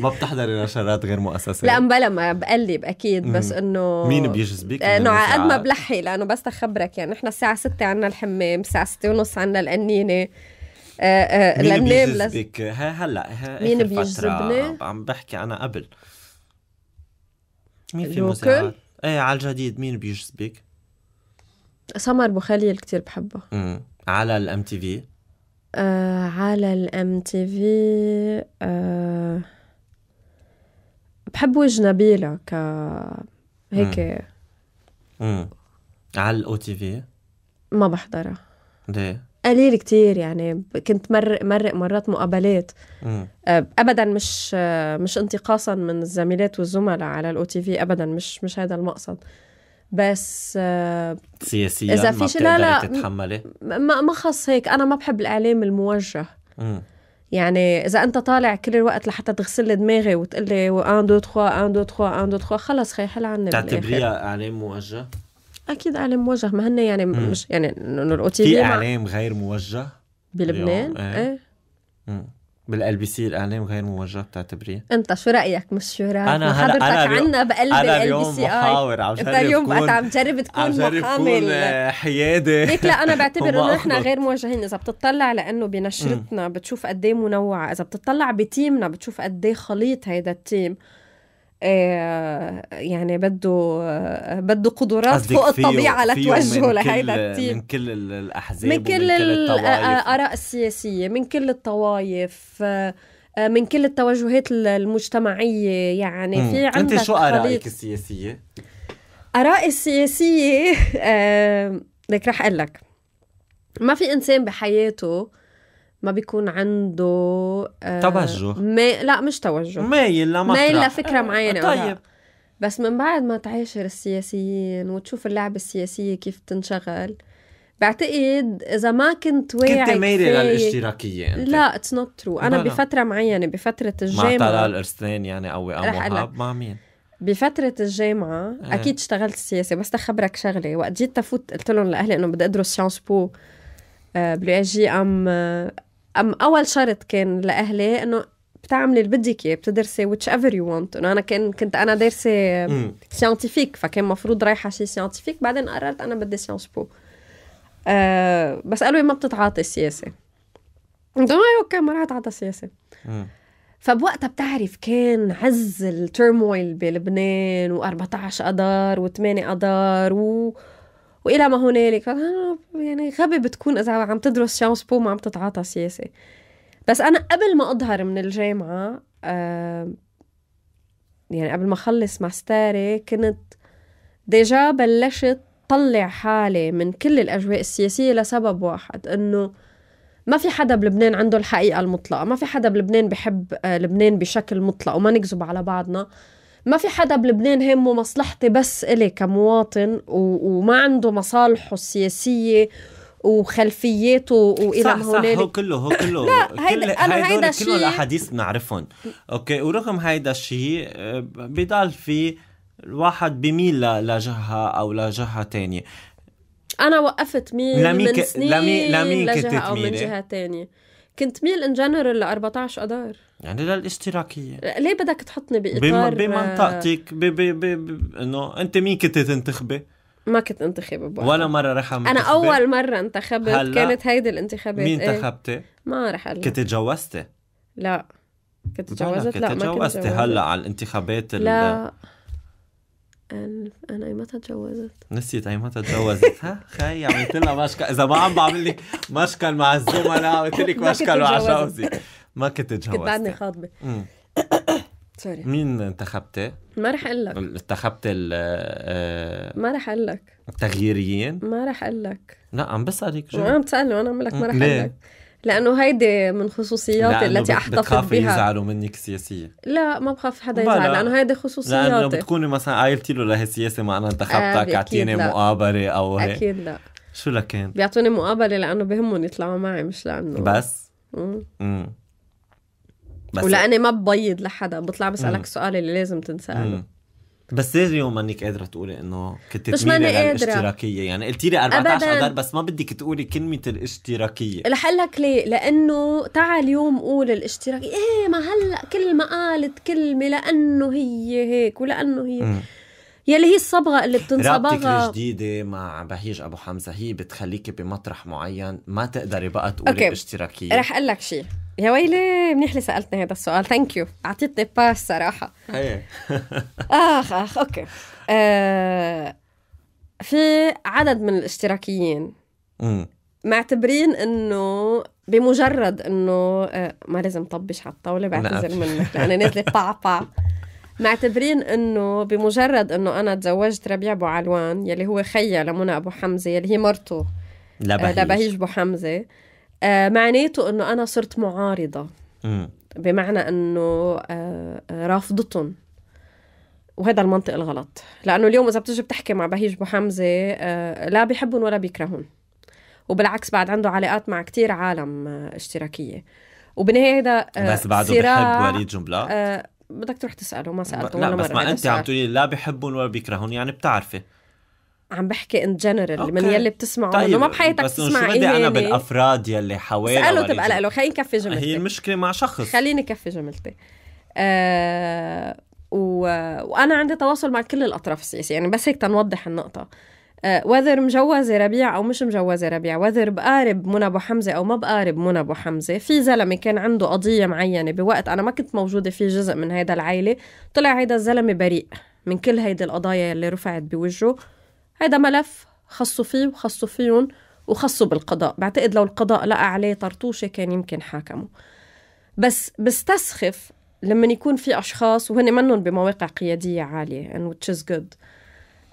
ما بتحضري نشرات غير مؤسسات لا مبلا ما بقلب اكيد بس انه مين بيجذبك؟ آه، انه على قد ما بلحي لانه بس تخبرك يعني نحن الساعه 6 عندنا الحمام، الساعه 6 ونص عندنا القنينه آه، آه، مين بيجذبك؟ هلا مين بيجذبني؟ عم بحكي انا قبل مين في مساعد؟ ايه على الجديد مين بيجذبك؟ سمر بوخليل كتير بحبه على الام تي في آه على الام تي في آه، بحب وجه نبيلة ك هيك امم على الاو تي في ما بحضرها ليه؟ قليل كتير يعني كنت مرق مرق مرات مقابلات آه، ابدا مش آه، مش انتقاصا من الزميلات والزملاء على الاو تي في ابدا مش مش هذا المقصد بس سياسيا اذا في شيء لا لا تتحملي ما ما خص هيك انا ما بحب الاعلام الموجه يعني اذا انت طالع كل الوقت لحتى تغسل لي دماغي وتقول لي 1 2 3 1 2 3 1 2 3 خلص خي حل عني تعتبريها اعلام موجه؟ اكيد اعلام موجه ما هن يعني مم. مش يعني انه في اعلام غير موجه؟ بلبنان؟ ايه, ايه. بي سي الاعلام غير موجه بتعتبريه؟ انت شو رايك رايك انا هلا أنا بيو... عنا بقلب انا اليوم سي محاور عم جرب انت اليوم بقى عم تجرب تكون محامل آه، حيادي ليك لا انا بعتبر انه نحن غير موجهين اذا بتطلع لانه بنشرتنا بتشوف قد ايه منوعه اذا بتطلع بتيمنا بتشوف قد ايه خليط هيدا التيم آه، يعني بده بده قدرات فوق الطبيعه لتوجهه لهيدا التيم من كل الاحزاب من كل, كل الاراء آه، آه، السياسيه من كل الطوائف من كل التوجهات المجتمعيه يعني مم. في عندك انت شو ارائك السياسيه؟ ارائي السياسيه لك رح اقول لك ما في انسان بحياته ما بيكون عنده آه توجه مي... لا مش توجه مايل لمطرح مايل لفكره آه، معينه آه، طيب بس من بعد ما تعاشر السياسيين وتشوف اللعبة السياسية كيف تنشغل بعتقد إذا ما كنت واعي كنت مايلة للاشتراكية انت. لا اتس نوت ترو أنا بفترة معينة بفترة الجامعة مع طلال أرسلان يعني أو أم مع مين؟ بفترة الجامعة اه. أكيد اشتغلت سياسة بس تخبرك شغلة وقت جيت تفوت قلت لهم لأهلي إنه بدي أدرس سيانس آه، بو بلو جي أم أم أول شرط كان لأهلي إنه بتعملي اللي بدك اياه بتدرسي ويتش ايفر يو وونت انه انا كان كنت انا دارسه ساينتيفيك فكان المفروض رايحه شيء ساينتيفيك بعدين قررت انا بدي سيونس بو أه بس قالوا لي ما بتتعاطي سياسه قلت لهم اوكي ما راح اتعاطى سياسه فبوقتها بتعرف كان عز الترمويل بلبنان و14 اذار و8 اذار و والى ما هنالك يعني غبي بتكون اذا عم تدرس شانس بو ما عم تتعاطى سياسه بس انا قبل ما اظهر من الجامعه آه يعني قبل ما اخلص ماستري كنت ديجا بلشت طلع حالي من كل الاجواء السياسيه لسبب واحد انه ما في حدا بلبنان عنده الحقيقه المطلقه ما في حدا بلبنان بحب آه، لبنان بشكل مطلق وما نكذب على بعضنا ما في حدا بلبنان همه مصلحتي بس إلي كمواطن و... وما عنده مصالحه السياسية وخلفياته والى صح صح هو كله هو كله لا هيدا انا هيدا كله الاحاديث بنعرفهم اوكي ورغم هيدا الشيء آه، بضل في الواحد بميل لجهه او لجهه تانية انا وقفت مين من سنين لميك لجهه او من جهه تانية كنت ميل ان جنرال ل 14 اذار يعني للاشتراكيه ليه بدك تحطني باطار بمنطقتك ب... ب... ب... انه انت مين كنت تنتخبي؟ ما كنت انتخب بوقتها ولا مرة رح أنا أول مرة انتخبت هلا كانت هيدي الانتخابات مين إيه. انتخبتي؟ ايه؟ ما رح اقول كنت تجوزتي؟ لا كنت تجوزت لا ما كنت تجوزتي هلا على الانتخابات لا انا ايمتى تجوزت؟ نسيت ايمتى تجوزت؟ ها خي عملت يعني لها مشكل اذا ما عم بعمل لك مشكل مع الزملاء عملت لك مشكل مع جوزي ما كنت تجوزت كنت بعدني خاطبه سوري مين انتخبتي؟ ما رح اقول لك انتخبتي ال آه، ما رح اقول لك التغييريين؟ ما رح اقول لك لا عم بسالك شو عم تسالني وانا عم لك ما رح اقول لك لانه هيدي من خصوصيات التي احتفظ بها يزعلوا منك سياسيه لا ما بخاف حدا يزعل لانه هيدي خصوصياتي لانه بتكوني مثلا قايلتي له لهي السياسه ما انا انتخبتك آه، اعطيني مقابله او هيك اكيد لا شو لكان؟ بيعطوني مقابله لانه بهمهم يطلعوا معي مش لانه بس؟ امم بس ولاني ما ببيض لحدا بطلع بسالك السؤال اللي لازم تنساله بس ليه اليوم مانك قادره تقولي انه كنت مش ماني قادره الاشتراكيه يعني قلتي لي 14 اذار بس ما بدك تقولي كلمه الاشتراكيه رح لك ليه لانه تعا اليوم قول الاشتراكيه ايه ما هلا كل ما قالت كلمه لانه هي هيك ولانه هي يلي هي الصبغه اللي بتنصبغها رابطك الجديده مع بهيج ابو حمزه هي بتخليكي بمطرح معين ما تقدري بقى تقولي اشتراكيه رح اقول لك شيء يا ويلي منيح اللي سالتني هذا السؤال ثانك يو اعطيتني باس صراحه اخ اخ اوكي آه في عدد من الاشتراكيين معتبرين انه بمجرد انه آه ما لازم طبش على الطاوله نعم. بعتذر منك لاني نازله باع معتبرين انه بمجرد انه انا تزوجت ربيع ابو علوان يلي هو خيا لمنى ابو حمزه يلي هي مرته لبهيج, آه، لبهيج ابو حمزه آه، معناته انه انا صرت معارضه بمعنى انه آه، آه، رافضتهم وهذا المنطق الغلط لانه اليوم اذا بتجي بتحكي مع بهيج بو حمزه لا بيحبهم ولا بيكرهون وبالعكس بعد عنده علاقات مع كتير عالم اشتراكيه وبالنهايه هذا بس بعده بحب وليد جنبلاط أه بدك تروح تساله ما سالته ولا بس مره بس ما انت عم تقولي لا بحبهم ولا بيكرهون يعني بتعرفي عم بحكي ان جنرال من يلي بتسمعه طيب. انه ما بحياتك بس تسمع شو بدي انا بالافراد يلي حوالي اساله تبقى له خليني كفي جملتي هي المشكله مع شخص خليني كفي جملتي آه و... وانا عندي تواصل مع كل الاطراف السياسيه يعني بس هيك تنوضح النقطه آه، وذر مجوزه ربيع او مش مجوزه ربيع وذر بقارب منى ابو حمزه او ما بقارب منى ابو حمزه في زلمه كان عنده قضيه معينه بوقت انا ما كنت موجوده فيه جزء من هيدا العيله طلع هيدا الزلمه بريء من كل هيدي القضايا اللي رفعت بوجهه هذا ملف خصوا فيه وخصوا فيهم وخصوا بالقضاء بعتقد لو القضاء لقى عليه طرطوشة كان يمكن حاكمه بس بستسخف لما يكون في أشخاص وهن منهم بمواقع قيادية عالية and which is good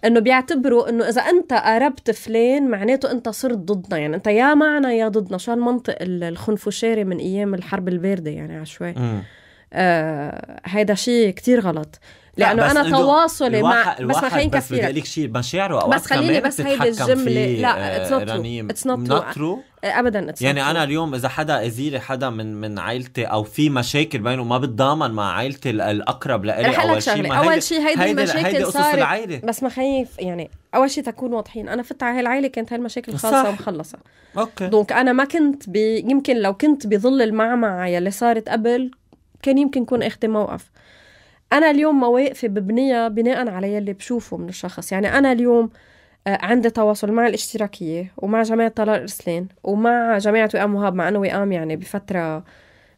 انه بيعتبروا انه اذا انت قربت فلان معناته انت صرت ضدنا يعني انت يا معنا يا ضدنا شو المنطق الخنفشاري من ايام الحرب البارده يعني عشوائي آه هيدا شيء كتير غلط لانه انا تواصلي مع بس خليني كفي لك شيء مشاعره بس خليني بس هيدي الجمله لا اتس نوت ترو اتس نوت ترو ابدا يعني انا اليوم اذا حدا اذيلي حدا من من عائلتي او في مشاكل بينه ما بتضامن مع عائلتي الاقرب لإلي اول شيء اول شيء هيدي المشاكل صارت بس ما خليني يعني اول شيء تكون واضحين انا فت على العائله كانت هاي خاصه صح. ومخلصه اوكي دونك انا ما كنت بي يمكن لو كنت بظل المعمعه يلي صارت قبل كان يمكن كون اخذت موقف انا اليوم مواقفي ببنيها بناء على يلي بشوفه من الشخص يعني انا اليوم آه، عندي تواصل مع الاشتراكية ومع جماعة طلال إرسلان ومع جماعة وئام وهاب مع أنه وئام يعني بفترة آه،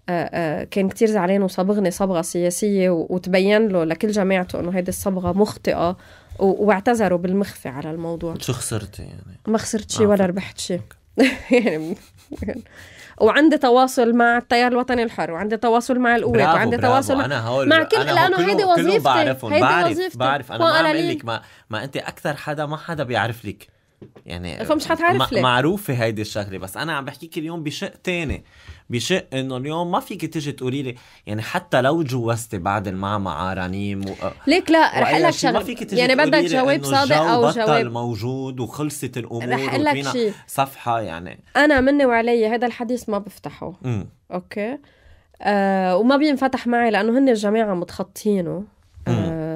آه، كان كتير زعلان وصبغني صبغة سياسية وتبين له لكل جماعته أنه هيدي الصبغة مخطئة واعتذروا بالمخفي على الموضوع شو خسرتي يعني؟ ما خسرت شيء ولا ربحت شيء يعني وعندي تواصل مع التيار الوطني الحر وعندي تواصل مع القوات وعندي تواصل أنا هول مع كل لانه هيدي وظيفتي هيدي بعرف وظيفتي بعرف انا ما عم لك ما, ما انت اكثر حدا ما حدا بيعرف لك يعني فمش حتعرف ليه معروفه هيدي الشغله بس انا عم بحكيك اليوم بشق تاني بشق انه اليوم ما فيك تيجي تقولي لي يعني حتى لو جوزتي بعد المعمعة رنيم و... ليك لا رح اقول لك شغله يعني بدك جواب صادق او جواب بطل موجود وخلصت الامور رح اقول لك شيء صفحه يعني انا مني وعلي هذا الحديث ما بفتحه م. اوكي آه وما بينفتح معي لانه هن الجماعه متخطينه آه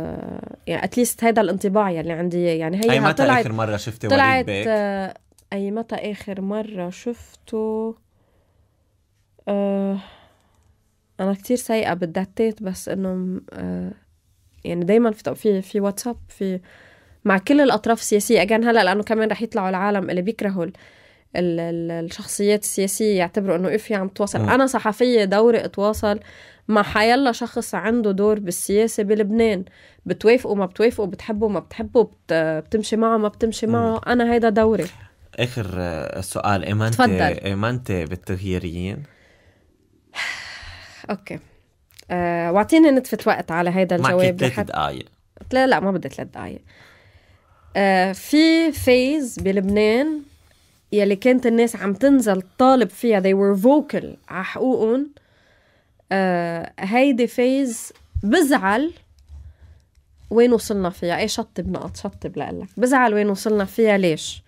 يعني اتليست هذا الانطباع يلي عندي اياه يعني هي اي متى طلعت اخر مره شفتي طلعت وليد بيك؟ آه، اي متى اخر مره شفته آه انا كتير سيئه بالداتات بس انه آه يعني دايما في في في واتساب في مع كل الاطراف السياسيه اجان هلا لانه كمان رح يطلعوا العالم اللي بيكرهوا الشخصيات السياسيه يعتبروا انه افي عم تواصل انا صحفيه دوري اتواصل مع حيلا شخص عنده دور بالسياسه بلبنان بتوافقوا ما بتوافقوا بتحبوا ما بتحبوا بت... بتمشي معه ما بتمشي معه انا هيدا دوري اخر آه، سؤال ايمانتي تفضل. ايمانتي بالتغييريين اوكي أه واعطيني نتفة وقت على هيدا الجواب ثلاث دقائق لا لا ما بدي ثلاث دقائق أه في فيز بلبنان يلي كانت الناس عم تنزل تطالب فيها they were vocal على حقوقهم أه هيدي فيز بزعل وين وصلنا فيها ايه شطب نقط شطب لقلك بزعل وين وصلنا فيها ليش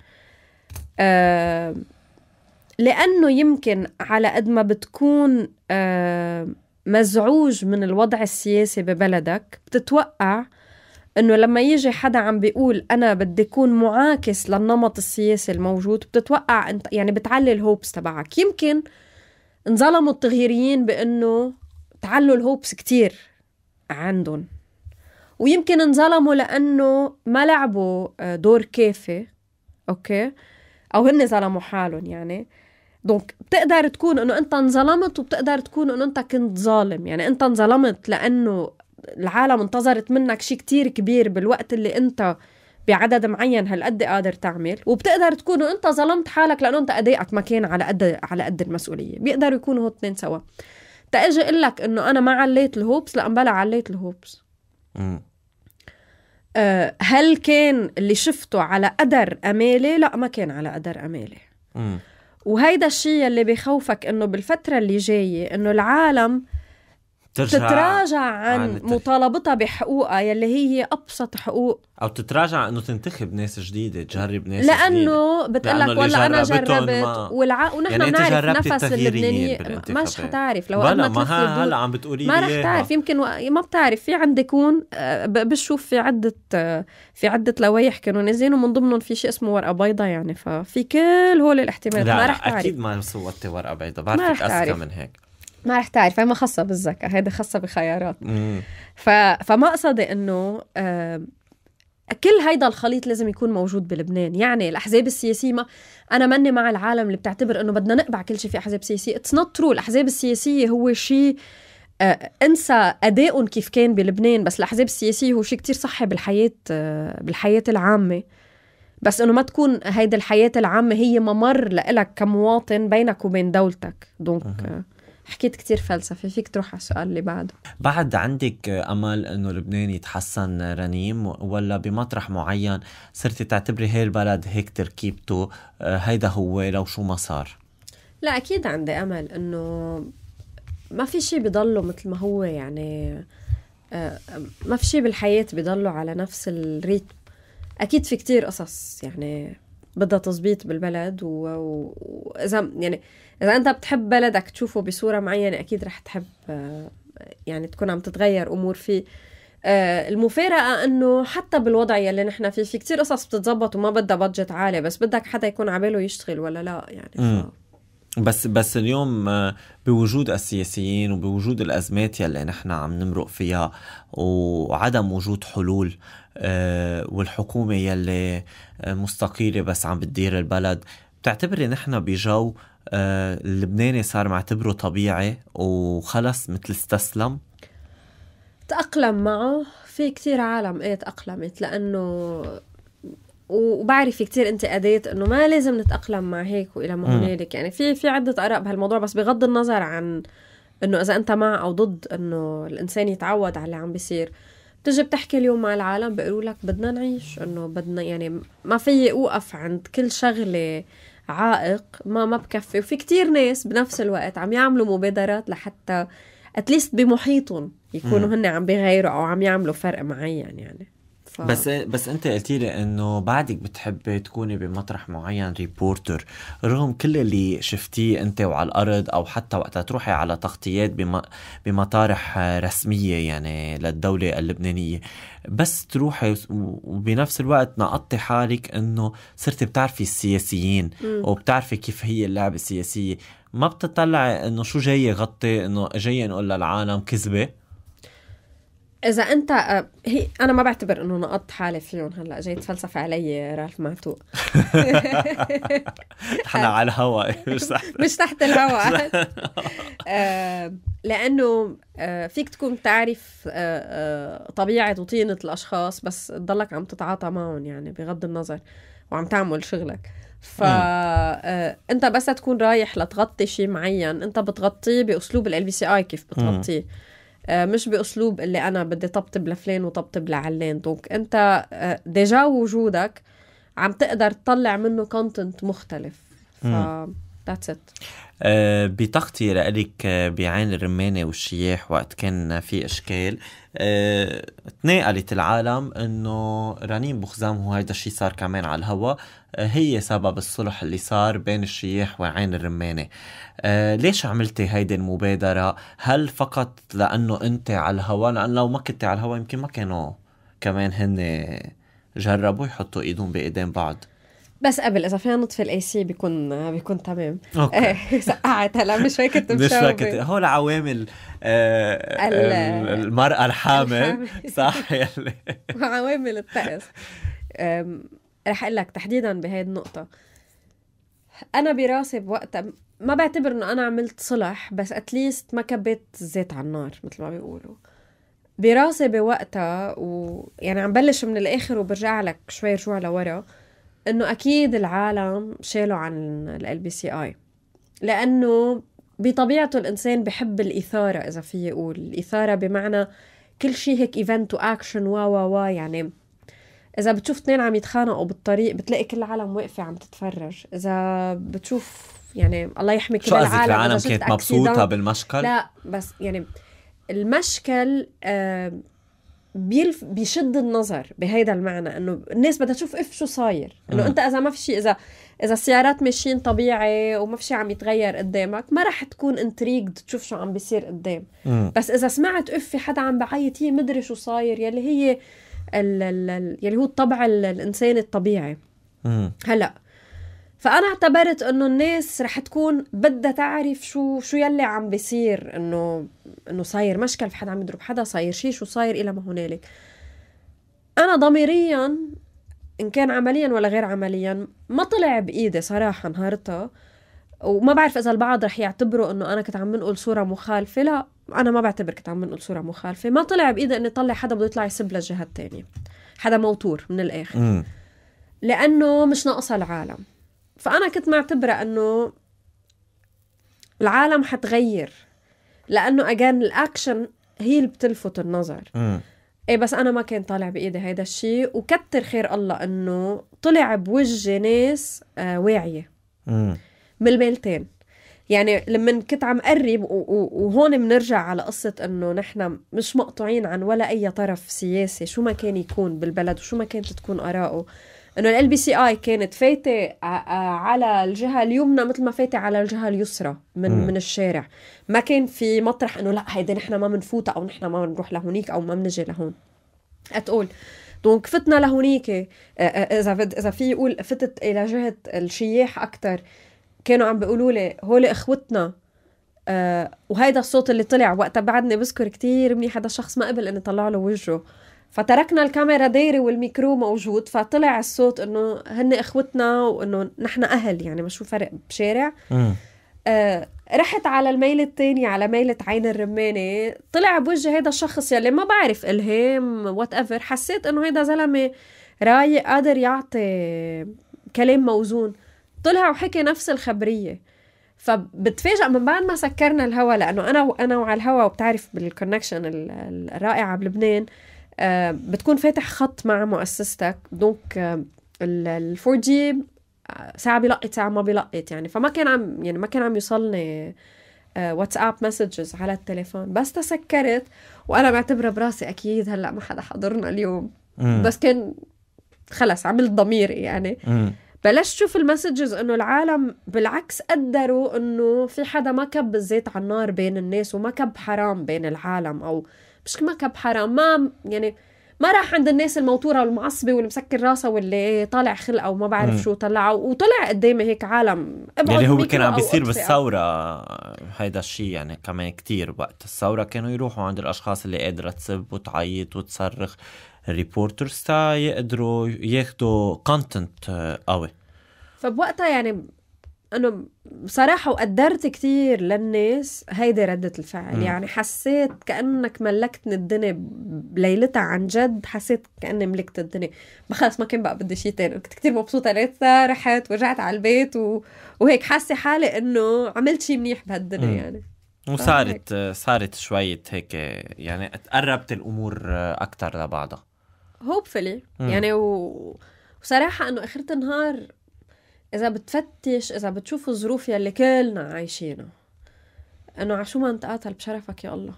آه لأنه يمكن على قد ما بتكون آه مزعوج من الوضع السياسي ببلدك بتتوقع انه لما يجي حدا عم بيقول انا بدي اكون معاكس للنمط السياسي الموجود بتتوقع انت يعني بتعلي الهوبس تبعك يمكن انظلموا التغييريين بانه تعلوا الهوبس كتير عندهم ويمكن انظلموا لانه ما لعبوا آه، دور كافي اوكي او هن ظلموا حالهم يعني دونك بتقدر تكون انه انت انظلمت وبتقدر تكون انه انت كنت ظالم يعني انت انظلمت لانه العالم انتظرت منك شيء كتير كبير بالوقت اللي انت بعدد معين هالقد قادر تعمل وبتقدر تكون انت ظلمت حالك لانه انت ادائك ما كان على قد على قد المسؤوليه بيقدروا يكونوا هو اثنين سوا تاجي اقول لك انه انا ما عليت الهوبس لان بلا عليت الهوبس آه، هل كان اللي شفته على قدر امالي لا ما كان على قدر امالي وهيدا الشيء اللي بخوفك انه بالفتره اللي جايه انه العالم ترجع تتراجع عن, عن مطالبتها بحقوقها يلي هي ابسط حقوق او تتراجع انه تنتخب ناس جديده تجرب ناس لانه بتقول لك والله انا جربت ما... والع... ونحن يعني بنعرف نفس اللبنانيه مش حتعرف لو انا ما هلا عم بتقولي ما رح إيه؟ تعرف يمكن و... ما بتعرف في عندي كون آه، بشوف في عده آه، في عده لوائح كانوا نازلين ومن ضمنهم في شيء اسمه ورقه بيضاء يعني ففي كل هول الاحتمالات ما رح تعرف اكيد ما صوتي ورقه بيضاء بعرفك اذكى من هيك ما رح تعرف هي ما خاصه بالذكاء هيدا خاصه بخيارات ف... فمقصدي انه آه... كل هيدا الخليط لازم يكون موجود بلبنان يعني الاحزاب السياسيه ما انا ماني مع العالم اللي بتعتبر انه بدنا نقبع كل شيء في احزاب سياسيه اتس نوت ترو الاحزاب السياسيه هو شيء آه انسى ادائهم كيف كان بلبنان بس الاحزاب السياسيه هو شيء كتير صحي بالحياه آه بالحياه العامه بس انه ما تكون هيدي الحياه العامه هي ممر لإلك كمواطن بينك وبين دولتك دونك أه. حكيت كتير فلسفي فيك تروح على السؤال اللي بعده بعد عندك أمل أنه لبنان يتحسن رنيم ولا بمطرح معين صرت تعتبري هاي البلد هيك تركيبته آه، هيدا هو لو شو ما صار لا أكيد عندي أمل أنه ما في شيء بضله مثل ما هو يعني آه، آه، ما في شيء بالحياة بضله على نفس الريتم أكيد في كتير قصص يعني بدها تظبيط بالبلد وإذا و... يعني اذا انت بتحب بلدك تشوفه بصوره معينه اكيد رح تحب آه، يعني تكون عم تتغير امور فيه آه، المفارقة انه حتى بالوضع يلي نحن فيه في كتير قصص بتتزبط وما بدها بادجت عالي بس بدك حدا يكون عباله يشتغل ولا لا يعني ف... بس بس اليوم آه، بوجود السياسيين وبوجود الازمات يلي نحن عم نمرق فيها وعدم وجود حلول والحكومه يلي مستقيله بس عم بتدير البلد بتعتبري نحن بجو اللبناني آه، صار معتبره طبيعي وخلص مثل استسلم تأقلم معه في كتير عالم ايه تأقلمت لأنه وبعرف كتير انتقادات انه ما لازم نتاقلم مع هيك والى ما هنالك يعني في في عده اراء بهالموضوع بس بغض النظر عن انه اذا انت مع او ضد انه الانسان يتعود على اللي عم بيصير بتجي بتحكي اليوم مع العالم بيقولوا لك بدنا نعيش انه بدنا يعني ما في اوقف عند كل شغله عائق ما ما بكفي وفي كتير ناس بنفس الوقت عم يعملوا مبادرات لحتى اتليست بمحيطهم يكونوا هن عم بيغيروا او عم يعملوا فرق معين يعني بس بس انت قلتي لي انه بعدك بتحبي تكوني بمطرح معين ريبورتر رغم كل اللي شفتيه انت وعلى الارض او حتى وقتها تروحي على تغطيات بم... بمطارح رسميه يعني للدوله اللبنانيه بس تروحي وبنفس الوقت نقطي حالك انه صرتي بتعرفي السياسيين وبتعرفي كيف هي اللعبه السياسيه ما بتطلعي انه شو جاي يغطي انه جاي نقول للعالم كذبه اذا انت آه، هي انا ما بعتبر انه نقطت حالي فيهم هلا جاي تفلسف علي رالف معتوق احنا على الهواء إيه، مش تحت مش تحت الهواء آه، لانه آه، فيك تكون تعرف طبيعه وطينه الاشخاص بس تضلك عم تتعاطى معهم يعني بغض النظر وعم تعمل شغلك فانت بس تكون رايح لتغطي شيء معين انت بتغطيه باسلوب ال بي سي اي كيف بتغطيه آه، مش باسلوب اللي انا بدي طبطب لفلان وطبطب لعلان دونك انت آه، ديجا وجودك عم تقدر تطلع منه كونتنت مختلف ف ذاتس ات آه، بطاقتي لألك آه، بعين الرمانة والشياح وقت كان في إشكال آه، تناقلت العالم انه رنين بخزام وهيدا الشيء صار كمان على الهوا هي سبب الصلح اللي صار بين الشياح وعين الرمانة ليش عملتي هيدي المبادرة هل فقط لأنه أنت على الهوا لأن لو ما كنت على الهوا يمكن ما كانوا كمان هن جربوا يحطوا ايدهم بايدين بعض بس قبل اذا فينا نطفي الاي سي بيكون بيكون تمام اوكي إيه، سقعت هلا مش فاكت مش فاكت هول عوامل المراه الحامل صح يلي عوامل الطقس رح اقول لك تحديدا بهي النقطه انا براسي بوقتها ما بعتبر انه انا عملت صلح بس اتليست ما كبيت الزيت على النار مثل ما بيقولوا براسي بوقتها ويعني عم بلش من الاخر وبرجع لك شوي رجوع لورا انه اكيد العالم شالوا عن ال بي سي اي لانه بطبيعته الانسان بحب الاثاره اذا في يقول الاثاره بمعنى كل شيء هيك ايفنت واكشن وا وا وا يعني اذا بتشوف اثنين عم يتخانقوا بالطريق بتلاقي كل العالم واقفه عم تتفرج اذا بتشوف يعني الله يحمي كل شو العالم شو العالم كانت مبسوطه بالمشكل لا بس يعني المشكل آه بيلف بيشد النظر بهيدا المعنى انه الناس بدها تشوف اف شو صاير انه انت اذا ما في شيء اذا اذا السيارات ماشيين طبيعي وما في شيء عم يتغير قدامك ما راح تكون انتريجد تشوف شو عم بيصير قدام بس اذا سمعت اف في حدا عم بعيط هي مدري شو صاير يلي هي ال ال ال يلي هو الطبع الانساني الطبيعي هلا فانا اعتبرت انه الناس رح تكون بدها تعرف شو شو يلي عم بيصير انه انه صاير مشكل في حدا عم يضرب حدا صاير شيء شو صاير الى ما هنالك انا ضميريا ان كان عمليا ولا غير عمليا ما طلع بايدي صراحه نهارتها وما بعرف اذا البعض رح يعتبروا انه انا كنت عم بنقل صوره مخالفه لا انا ما بعتبر كنت عم بنقل صوره مخالفه ما طلع بايدي اني طلع حدا بده يطلع يسب للجهه الثانيه حدا موتور من الاخر لانه مش ناقصه العالم فأنا كنت معتبرة أنه العالم حتغير لأنه أجان الأكشن هي اللي بتلفت النظر م. ايه بس انا ما كان طالع بايدي هيدا الشيء وكتر خير الله انه طلع بوجه ناس آه واعيه من البالتين يعني لما كنت عم قرب وهون بنرجع على قصة انه نحن مش مقطوعين عن ولا اي طرف سياسي شو ما كان يكون بالبلد وشو ما كانت تكون آراؤه انه ال بي سي اي كانت فايته آه، على الجهه اليمنى مثل ما فايته على الجهه اليسرى من م. من الشارع ما كان في مطرح انه لا هيدي نحن ما بنفوتها او نحن ما بنروح لهونيك او ما بنجي لهون اتقول دونك فتنا لهونيك آه، آه، اذا اذا في يقول فتت الى جهه الشياح اكثر كانوا عم بيقولوا لي هول اخوتنا وهيدا الصوت اللي طلع وقتها بعدني بذكر كتير منيح هذا الشخص ما قبل اني طلع له وجهه فتركنا الكاميرا دايره والميكرو موجود فطلع الصوت انه هن اخوتنا وانه نحن اهل يعني ما شو فرق بشارع آه رحت على الميل الثاني على ميلة عين الرمانة طلع بوجهي هيدا الشخص يلي ما بعرف الهام وات ايفر حسيت انه هيدا زلمه رايق قادر يعطي كلام موزون طلع وحكي نفس الخبريه فبتفاجئ من بعد ما سكرنا الهوا لانه انا وانا وعلى الهوا وبتعرف بالكونكشن الرائعه بلبنان آه، بتكون فاتح خط مع مؤسستك دونك آه، الفور جي آه، ساعة بلقط ساعة ما بلقط يعني فما كان عم يعني ما كان عم يوصلني واتساب مسجز على التليفون بس تسكرت وانا معتبره براسي اكيد هلا ما حدا حضرنا اليوم مم. بس كان خلص عملت ضميري يعني بلشت شوف المسجز انه العالم بالعكس قدروا انه في حدا ما كب الزيت على النار بين الناس وما كب حرام بين العالم او مش كب حرام ما يعني ما راح عند الناس الموتوره والمعصبه واللي مسكر راسها واللي طالع خلقه وما بعرف شو طلعه وطلع قدامي هيك عالم يعني هو كان عم بيصير بالثوره هيدا الشيء يعني كمان كتير وقت الثوره كانوا يروحوا عند الاشخاص اللي قادره تسب وتعيط وتصرخ الريبورترز تا يقدروا ياخذوا كونتنت قوي فبوقتها يعني انه بصراحه وقدرت كثير للناس هيدي رده الفعل م. يعني حسيت كانك ملكتني الدنيا بليلتها عن جد حسيت كاني ملكت الدنيا بخلص ما كان بقى بدي شيء ثاني كنت كثير مبسوطه ليلتها رحت ورجعت على البيت و... وهيك حاسه حالي انه عملت شيء منيح بهالدنيا يعني وصارت صارت شوية هيك يعني تقربت الأمور أكثر لبعضها هوبفلي يعني و... وصراحة إنه آخرة النهار إذا بتفتش إذا بتشوف الظروف يلي كلنا عايشينها إنه عشو ما نتقاتل بشرفك يا الله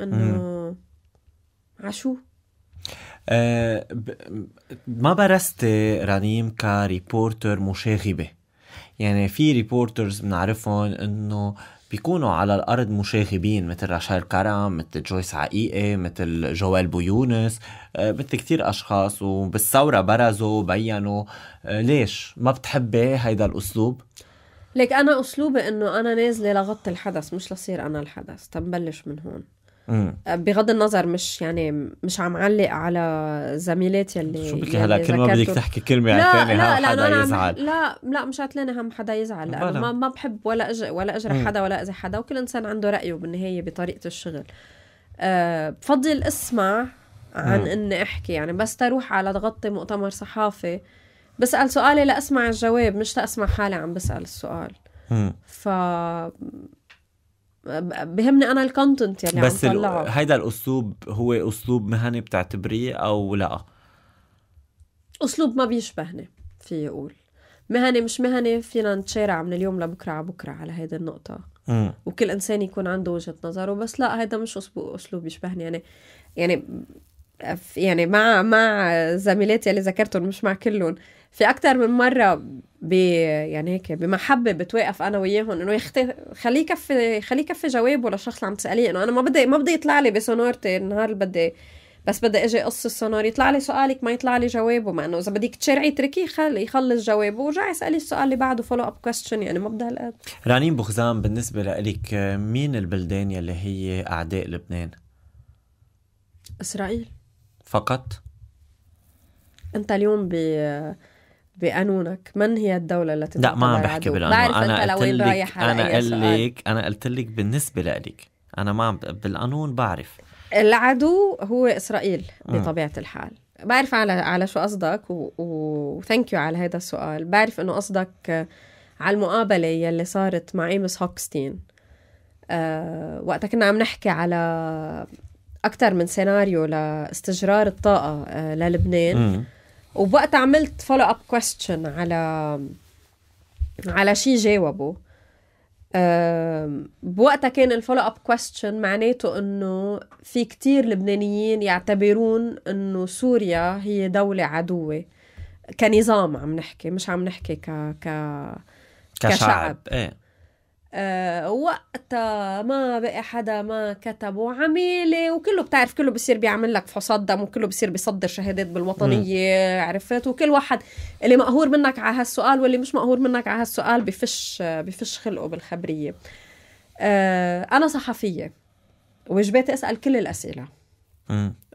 إنه عشو أه ب... ما برست رنيم كريبورتر مشاغبة يعني في ريبورترز بنعرفهم انه بيكونوا على الارض مشاغبين مثل راشيل كرم مثل جويس عقيقه مثل جوال بويونس آه، مثل كتير اشخاص وبالثوره برزوا بينوا آه، ليش ما بتحبي هيدا الاسلوب ليك انا اسلوبي انه انا نازله لغطي الحدث مش لصير انا الحدث تنبلش من هون آه، بغض النظر مش يعني مش عم علق على زميلاتي اللي شو بك هلا كل ما بدك تحكي كلمه عتاني هم لا حدا يزعل لا لا مش عتلانه هم حدا يزعل لانه ما ما بحب ولا أج... ولا اجرح حدا ولا اذي حدا وكل انسان عنده رايه بالنهايه بطريقه الشغل آه، بفضل اسمع عن اني احكي يعني بس تروح على تغطي مؤتمر صحافي بسال سؤالي لاسمع الجواب مش لاسمع حالي عم بسال السؤال ف بهمني انا الكونتنت يعني بس عم هيدا الاسلوب هو اسلوب مهني بتعتبريه او لا اسلوب ما بيشبهني في يقول مهني مش مهني فينا نتشارع من اليوم لبكره على بكره على هيدي النقطه وكل انسان يكون عنده وجهه نظره بس لا هيدا مش اسلوب يشبهني يعني يعني يعني مع مع زميلاتي اللي ذكرتهم مش مع كلهم في اكثر من مره ب يعني هيك بمحبه بتوقف انا وياهم انه يختي خليه يكفي خليه يكفي جوابه للشخص اللي عم تساليه انه انا ما بدي ما بدي يطلع لي بسونورتي النهار اللي بدي بس بدي اجي قص السونار يطلع لي سؤالك ما يطلع لي جوابه مع انه اذا بدك تشرعي تركي خلي يخلص جوابه ورجعي اسالي السؤال اللي بعده فولو اب كويستشن يعني ما بدها هالقد رانين بوخزام بالنسبه لك مين البلدان يلي هي اعداء لبنان؟ اسرائيل فقط انت اليوم ب بقانونك من هي الدولة التي لا ما عم بحكي بالقانون أنا, أنا قلت لك أنا قلت لك أنا قلت لك بالنسبة لك أنا ما بالقانون بعرف العدو هو إسرائيل بطبيعة الحال بعرف على على شو قصدك وثانك و... يو على هذا السؤال بعرف انه قصدك على المقابله يلي صارت مع ايمس هوكستين أه وقتها كنا عم نحكي على اكثر من سيناريو لاستجرار الطاقه آه، للبنان وبوقتها عملت فولو اب كويستشن على على شيء جاوبه بوقتها كان الفولو اب كويستشن معناته انه في كتير لبنانيين يعتبرون انه سوريا هي دولة عدوة كنظام عم نحكي مش عم نحكي ك ك كشعب, كشعب. ايه آه، وقتها ما بقى حدا ما كتب وعميلة وكله بتعرف كله بصير بيعمل لك فحوصات دم وكله بصير بيصدر شهادات بالوطنية عرفت وكل واحد اللي مقهور منك على هالسؤال واللي مش مقهور منك على هالسؤال بفش بفش خلقه بالخبرية آه، أنا صحفية وجباتي أسأل كل الأسئلة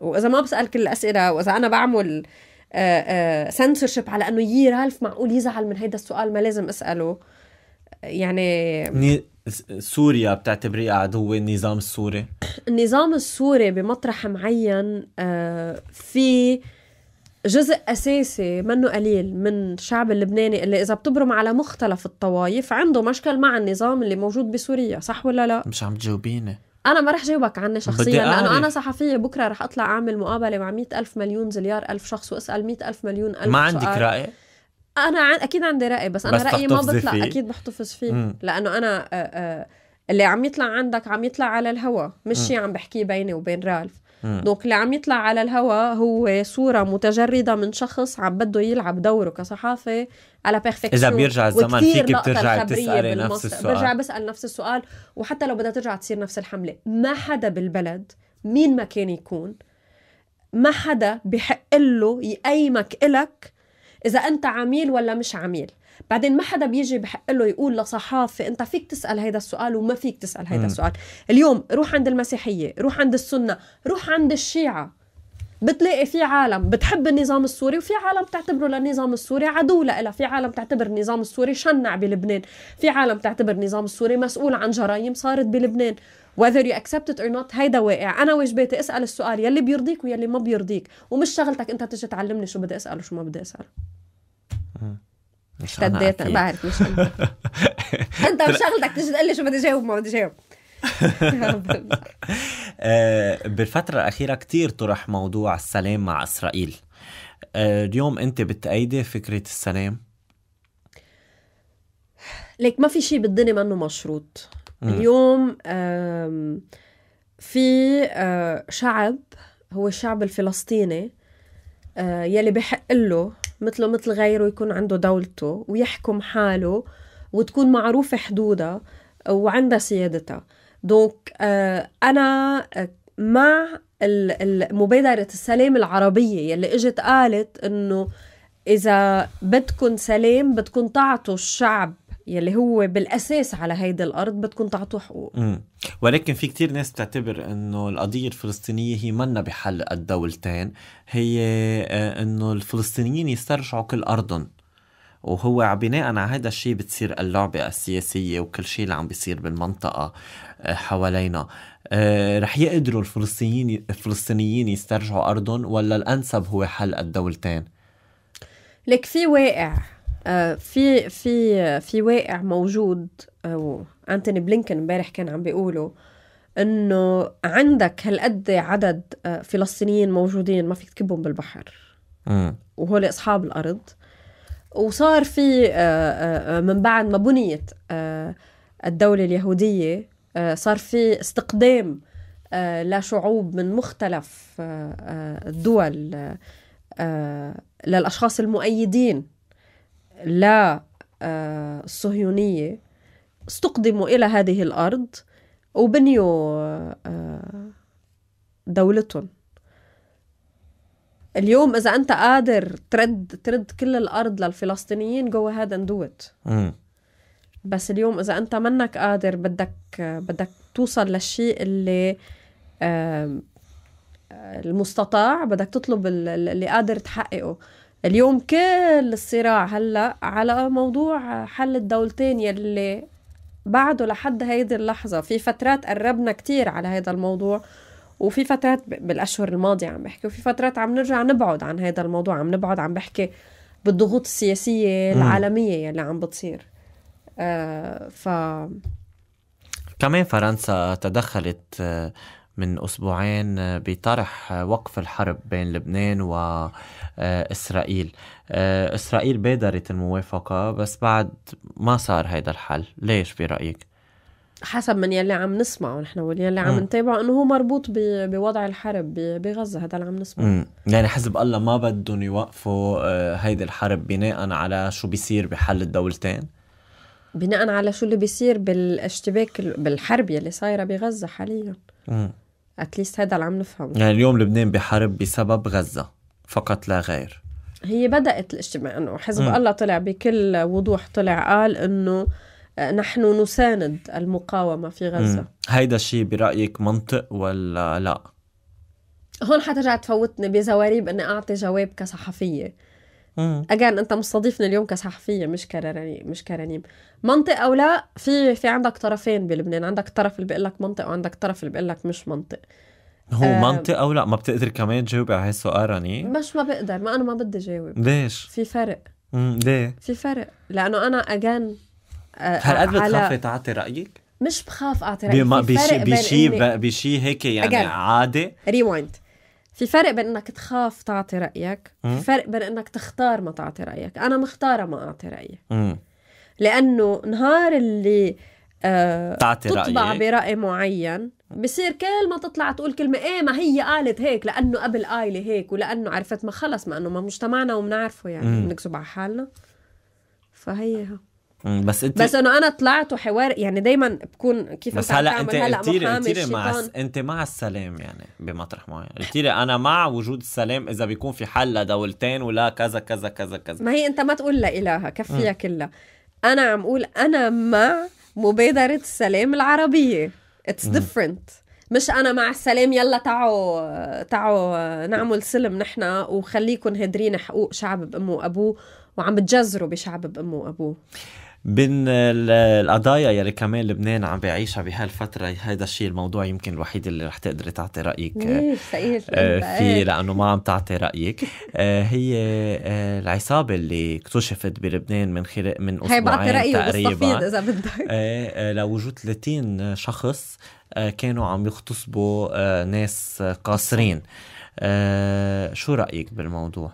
وإذا ما بسأل كل الأسئلة وإذا أنا بعمل سنسورشيب آه، على انه يي رالف معقول يزعل من هيدا السؤال ما لازم اساله يعني سوريا بتعتبريها عدو النظام السوري؟ النظام السوري بمطرح معين آه، في جزء أساسي منه قليل من الشعب اللبناني اللي إذا بتبرم على مختلف الطوائف عنده مشكل مع النظام اللي موجود بسوريا صح ولا لا؟ مش عم تجاوبيني أنا ما رح جاوبك عني شخصيا لأنه أنا صحفية بكرة رح أطلع أعمل مقابلة مع مئة ألف مليون زليار ألف شخص وأسأل مئة ألف مليون ألف ما عندك رأي؟ انا عن... اكيد عندي راي بس انا بس رايي ما بطلع فيه. اكيد بحتفظ فيه مم. لانه انا آآ آآ اللي عم يطلع عندك عم يطلع على الهوا مش شيء عم بحكيه بيني وبين رالف دونك اللي عم يطلع على الهوا هو صوره متجرده من شخص عم بده يلعب دوره كصحافه على بيرفكشن اذا بيرجع الزمن فيك بترجعي تسالي نفس السؤال برجع بسال نفس السؤال وحتى لو بدها ترجع تصير نفس الحمله ما حدا بالبلد مين ما كان يكون ما حدا بحق له يقيمك إلك اذا انت عميل ولا مش عميل بعدين ما حدا بيجي بحق له يقول لصحافي انت فيك تسال هيدا السؤال وما فيك تسال هيدا السؤال اليوم روح عند المسيحيه روح عند السنه روح عند الشيعه بتلاقي في عالم بتحب النظام السوري وفي عالم بتعتبره للنظام السوري عدو لها في عالم بتعتبر النظام السوري شنع بلبنان في عالم بتعتبر النظام السوري مسؤول عن جرائم صارت بلبنان whether you accept it or not هيدا واقع انا واجباتي اسال السؤال يلي بيرضيك ويلي ما بيرضيك ومش شغلتك انت تجي تعلمني شو بدي اسال وشو ما بدي اسال مش آه. اشتديت بعرف مش انت وشغلتك تجي تقول لي شو بدي جاوب ما بدي جاوب آه، بالفترة الأخيرة كتير طرح موضوع السلام مع إسرائيل آه، اليوم أنت بتأيدي فكرة السلام ليك ما في شيء بالدنيا منه مشروط اليوم في شعب هو الشعب الفلسطيني يلي بحق له مثله مثل غيره يكون عنده دولته ويحكم حاله وتكون معروفة حدودها وعندها سيادتها دونك أنا مع مبادرة السلام العربية يلي إجت قالت إنه إذا بدكم سلام بدكم تعطوا الشعب يلي هو بالاساس على هيدي الارض بدكم تعطوه حقوق مم. ولكن في كتير ناس بتعتبر انه القضيه الفلسطينيه هي منا بحل الدولتين هي آه، انه الفلسطينيين يسترجعوا كل ارضهم وهو بناء على هذا الشيء بتصير اللعبة السياسية وكل شيء اللي عم بيصير بالمنطقة آه، حوالينا آه، رح يقدروا الفلسطينيين الفلسطينيين يسترجعوا أرضهم ولا الأنسب هو حل الدولتين؟ لك في واقع في في في واقع موجود وانتوني بلينكن امبارح كان عم بيقوله انه عندك هالقد عدد آه، فلسطينيين موجودين ما فيك تكبهم بالبحر آه. وهول اصحاب الارض وصار في آه، آه، من بعد ما بنيت الدولة اليهودية صار في استقدام لشعوب من مختلف الدول للأشخاص المؤيدين لا الصهيونية آه، استقدموا إلى هذه الأرض وبنيوا آه، دولتهم اليوم إذا أنت قادر ترد ترد كل الأرض للفلسطينيين جو هذا أند بس اليوم إذا أنت منك قادر بدك بدك توصل للشيء اللي المستطاع بدك تطلب اللي قادر تحققه اليوم كل الصراع هلا على موضوع حل الدولتين يلي بعده لحد هيدي اللحظة في فترات قربنا كتير على هذا الموضوع وفي فترات بالأشهر الماضية عم بحكي وفي فترات عم نرجع نبعد عن هذا الموضوع عم نبعد عم بحكي بالضغوط السياسية العالمية يلي عم بتصير آه ف كمان فرنسا تدخلت آه، من أسبوعين آه، بطرح آه، وقف الحرب بين لبنان وإسرائيل آه، إسرائيل بادرت الموافقة بس بعد ما صار هيدا الحل ليش برأيك؟ حسب من يلي عم نسمعه نحن واللي عم نتابعه انه هو مربوط بوضع الحرب بغزه هذا اللي عم نسمعه مم. يعني حزب الله ما بدهم يوقفوا هيدي الحرب بناء على شو بيصير بحل الدولتين بناء على شو اللي بيصير بالاشتباك بالحرب يلي صايره بغزه حاليا مم. اتليست هذا اللي عم نفهمه يعني اليوم لبنان بحرب بسبب غزه فقط لا غير هي بدات الاجتماع انه حزب الله طلع بكل وضوح طلع قال انه آه، نحن نساند المقاومه في غزه مم. هيدا الشيء برايك منطق ولا لا؟ هون حترجع تفوتني بزواريب اني اعطي جواب كصحفيه اجان انت مستضيفنا اليوم كصحفيه مش كرنيم مش كرنيم منطق او لا في في عندك طرفين بلبنان عندك طرف اللي بيقول لك منطق وعندك طرف اللي بيقول لك مش منطق هو آه منطق او لا ما بتقدر كمان تجاوبي على هالسؤال رني مش ما بقدر ما انا ما بدي جاوب ليش في فرق امم ليه في فرق لانه انا اجان آه، هل قد بتخافي تعطي رايك مش بخاف اعطي رايي بشيء بشيء بشي, بشي هيك يعني عادي ريوايند في فرق بين انك تخاف تعطي رايك في فرق بين انك تختار ما تعطي رايك انا مختاره ما اعطي رايي لانه نهار اللي آه تطبع رأيك. برأي معين بصير كل ما تطلع تقول كلمة ايه ما هي قالت هيك لأنه قبل قايلة هيك ولأنه عرفت ما خلص ما أنه ما مجتمعنا ومنعرفه يعني بنكذب على حالنا فهي ها. بس انت بس انه انا طلعت وحوار يعني دايما بكون كيف بس هلا انت قلتي لي قلتي مع س... انت مع السلام يعني بمطرح معين قلتي لي انا مع وجود السلام اذا بيكون في حل لدولتين ولا كذا كذا كذا كذا ما هي انت ما تقول لا كفيها كلها انا عم اقول انا مع مبادره السلام العربيه اتس ديفرنت مش انا مع السلام يلا تعوا تعوا نعمل سلم نحن وخليكم هادرين حقوق شعب بامه وابوه وعم بتجزروا بشعب بامه وابوه بين القضايا يلي كمان لبنان عم بيعيشها بهالفترة هيدا الشيء الموضوع يمكن الوحيد اللي رح تقدري تعطي رأيك إيه، آه، آه، فيه لأنه ما عم تعطي رأيك آه، هي العصابة اللي اكتشفت بلبنان من خلال من أسبوعين تقريبا إذا بدك لوجود 30 شخص كانوا عم يغتصبوا ناس قاصرين شو رأيك بالموضوع؟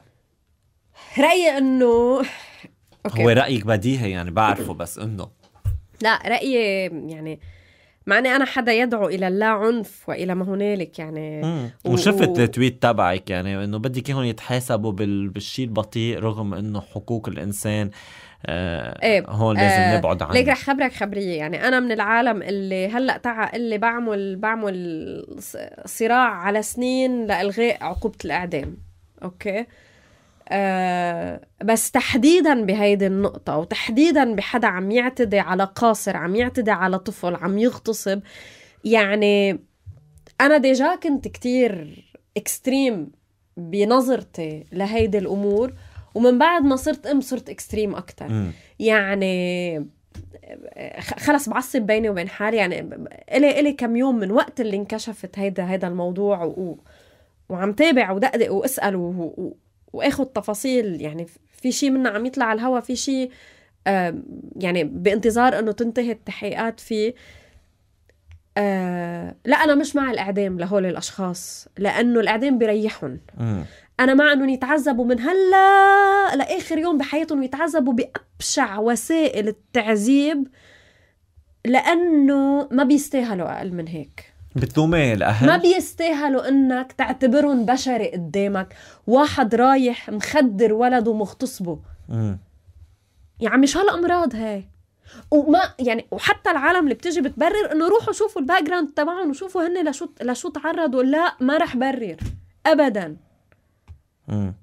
رأيي أنه أوكي. هو رايك بديهي يعني بعرفه بس انه لا رايي يعني معني انا حدا يدعو الى اللا عنف والى ما هنالك يعني و... وشفت التويت تبعك يعني انه بدك اياهم يتحاسبوا بال... بالشيء البطيء رغم انه حقوق الانسان آه ايه هون لازم آه نبعد عنه ليك رح خبرك خبريه يعني انا من العالم اللي هلا تعا اللي بعمل بعمل صراع على سنين لالغاء عقوبه الاعدام اوكي آه، بس تحديدا بهيدي النقطة وتحديدا بحدا عم يعتدي على قاصر عم يعتدي على طفل عم يغتصب يعني أنا ديجا كنت كتير اكستريم بنظرتي لهيدي الأمور ومن بعد ما صرت ام صرت اكستريم اكثر يعني خلص بعصب بيني وبين حالي يعني الي الي كم يوم من وقت اللي انكشفت هيدا هيدا الموضوع و... وعم تابع ودقدق واسال و... واخذ تفاصيل يعني في شيء منا عم يطلع على الهوا في شيء يعني بانتظار انه تنتهي التحقيقات فيه آه لا انا مش مع الاعدام لهول الاشخاص لانه الاعدام بيريحهم انا مع انهم يتعذبوا من هلا لاخر يوم بحياتهم ويتعذبوا بابشع وسائل التعذيب لانه ما بيستاهلوا اقل من هيك بتلومي الاهل ما بيستاهلوا انك تعتبرهم بشري قدامك واحد رايح مخدر ولده ومغتصبه يعني مش هالامراض هاي وما يعني وحتى العالم اللي بتجي بتبرر انه روحوا شوفوا الباك جراوند تبعهم وشوفوا هن لشو لشو تعرضوا لا ما رح برر ابدا مم.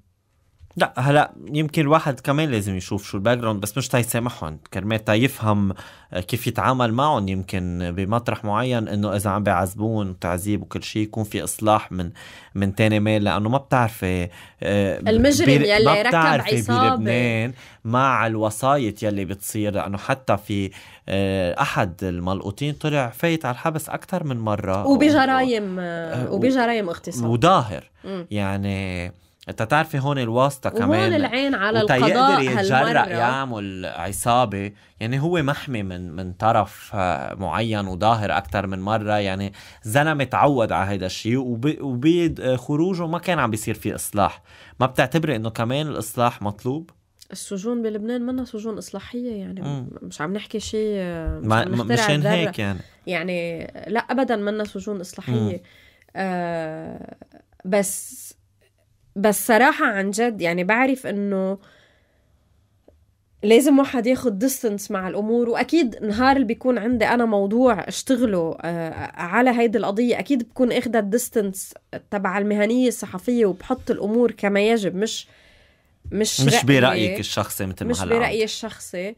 لا هلا يمكن الواحد كمان لازم يشوف شو الباك جراوند بس مش تيسامحهم كرمال تيفهم آه، كيف يتعامل معهم يمكن بمطرح معين انه اذا عم بيعذبون تعذيب وكل شيء يكون في اصلاح من من تاني مال لانه ما بتعرفي آه، المجرم يلي ركب عصابه بلبنان مع الوسايط يلي بتصير لانه حتى في آه، احد الملقوطين طلع فايت على الحبس اكثر من مره وبجرايم وبجرايم اغتصاب وظاهر يعني انت تعرفي هون الواسطه كمان وهون العين على القضاء يتجرأ يعمل عصابه يعني هو محمي من من طرف آه، معين وظاهر اكثر من مره يعني زلمه تعود على هذا الشيء وبخروجه آه، ما كان عم بيصير في اصلاح ما بتعتبري انه كمان الاصلاح مطلوب السجون بلبنان منها سجون اصلاحيه يعني م. مش عم نحكي شيء آه، مش, عم مشان هيك يعني يعني لا ابدا منها سجون اصلاحيه آه بس بس صراحة عن جد يعني بعرف إنه لازم واحد ياخد ديستنس مع الامور واكيد نهار اللي بيكون عندي انا موضوع اشتغله آه، على هيدي القضيه اكيد بكون اخذة الديستنس تبع المهنيه الصحفيه وبحط الامور كما يجب مش مش مش برايك الشخصي مثل ما هلا مش برايي الشخصي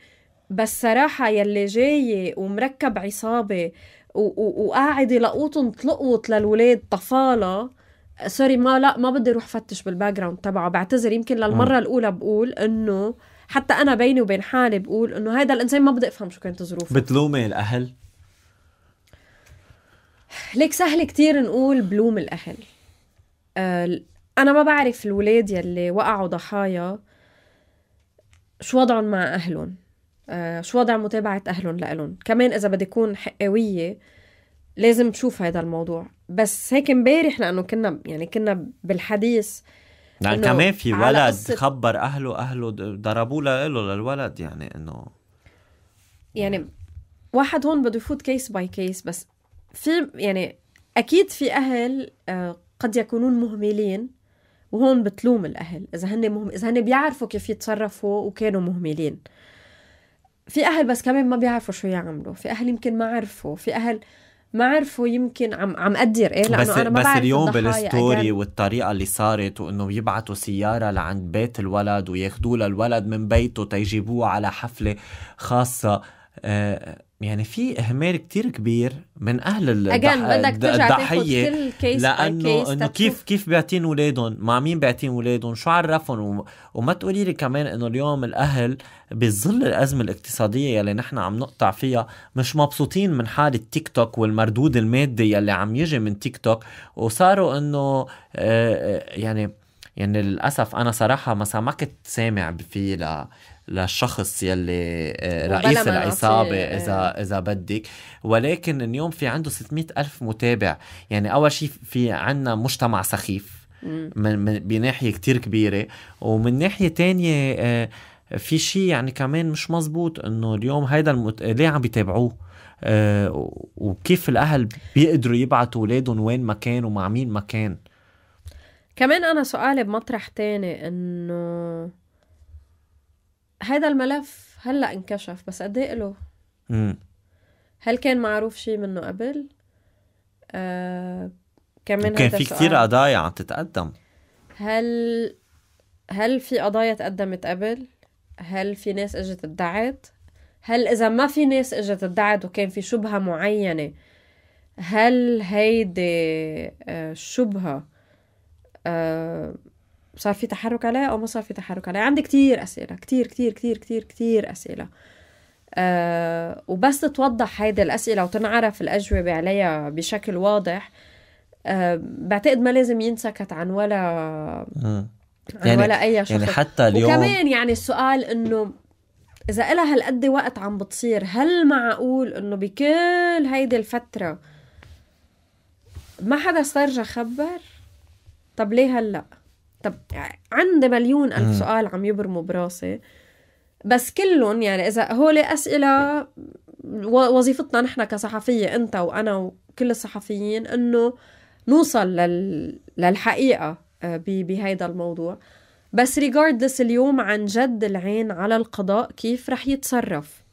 بس صراحه يلي جايه ومركب عصابه وقاعده لقوطن تلقوط للولاد طفاله سوري ما لا ما بدي اروح فتش بالباك جراوند تبعه بعتذر يمكن للمره آه. الاولى بقول انه حتى انا بيني وبين حالي بقول انه هذا الانسان ما بدي افهم شو كانت ظروفه بتلومي الاهل ليك سهل كتير نقول بلوم الاهل آه، انا ما بعرف الولاد يلي وقعوا ضحايا شو وضعهم مع اهلهم آه، شو وضع متابعه اهلهم لإلهم كمان اذا بدي اكون حقويه لازم تشوف هذا الموضوع بس هيك امبارح لانه كنا يعني كنا بالحديث يعني كمان في ولد خبر اهله اهله ضربوه له للولد يعني انه يعني واحد هون بده يفوت كيس باي كيس بس في يعني اكيد في اهل آه، قد يكونون مهملين وهون بتلوم الاهل اذا هن مهم اذا هن بيعرفوا كيف يتصرفوا وكانوا مهملين في اهل بس كمان ما بيعرفوا شو يعملوا في اهل يمكن ما عرفوا في اهل ما عرفوا يمكن عم عم قدر ايه لانه بس انا ما بس اليوم بالستوري والطريقه اللي صارت وانه يبعثوا سياره لعند بيت الولد وياخذوا للولد من بيته تيجيبوه على حفله خاصه آه يعني في اهمال كتير كبير من اهل بدك ترجع الضحيه كيس لانه انه كيف كيف بيعطين اولادهم مع مين بيعطين اولادهم شو عرفهم وم... وما تقولي لي كمان انه اليوم الاهل بظل الازمه الاقتصاديه يلي نحن عم نقطع فيها مش مبسوطين من حال التيك توك والمردود المادي يلي عم يجي من تيك توك وصاروا انه آه، آه، يعني يعني للاسف انا صراحه مثلا ما كنت سامع في للشخص يلي آه، رئيس العصابة إيه. إذا إذا بدك ولكن اليوم في عنده 600 ألف متابع يعني أول شيء في عنا مجتمع سخيف من, من بناحية كتير كبيرة ومن ناحية تانية آه، في شيء يعني كمان مش مزبوط انه اليوم هيدا المت... ليه عم بيتابعوه أه وكيف الاهل بيقدروا يبعتوا اولادهم وين ما كان ومع مين ما كان كمان انا سؤالي بمطرح تاني انه هذا الملف هلا انكشف بس قد ايه له هل كان معروف شيء منه قبل؟ آه كمان كان في كثير قضايا عم تتقدم هل هل في قضايا تقدمت قبل؟ هل في ناس اجت ادعت؟ هل اذا ما في ناس اجت ادعت وكان في شبهه معينه هل هيدي الشبهه آه، آه، صار في تحرك عليها او ما صار في تحرك عليها عندي كتير اسئله كتير كتير كتير كتير كتير اسئله أه وبس تتوضح هيدي الاسئله وتنعرف الاجوبه عليها بشكل واضح أه بعتقد ما لازم ينسكت عن ولا آه. عن يعني ولا اي يعني شخص يعني حتى اليوم وكمان يعني السؤال انه اذا إلها هالقد وقت عم بتصير هل معقول انه بكل هيدي الفتره ما حدا استرجع خبر طب ليه هلا هل طب عندي مليون ألف سؤال عم يبرموا براسي بس كلهم يعني إذا هول أسئلة وظيفتنا نحن كصحفية أنت وأنا وكل الصحفيين إنه نوصل لل... للحقيقة آه، ب... بهيدا الموضوع بس ريجاردلس اليوم عن جد العين على القضاء كيف رح يتصرف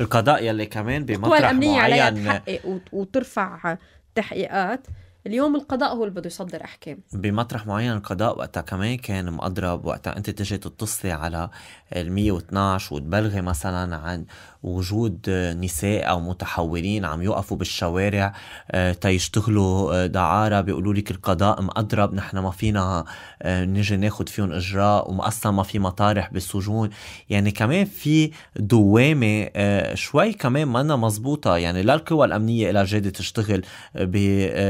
القضاء يلي كمان بمطرح القوى الأمنية معين عليها تحقق وترفع تحقيقات اليوم القضاء هو اللي بده يصدر احكام بمطرح معين القضاء وقتها كمان كان مقدرة وقتها انت تجي تتصلي على ال 112 وتبلغي مثلا عن وجود نساء او متحولين عم يوقفوا بالشوارع آه، تيشتغلوا آه، دعاره بيقولوا لك القضاء مقدرب نحن ما فينا آه، نجي ناخد فيهم اجراء ومقسم ما في مطارح بالسجون يعني كمان في دوامه شوي كمان منا مزبوطة يعني لا القوى الامنيه لها جاده تشتغل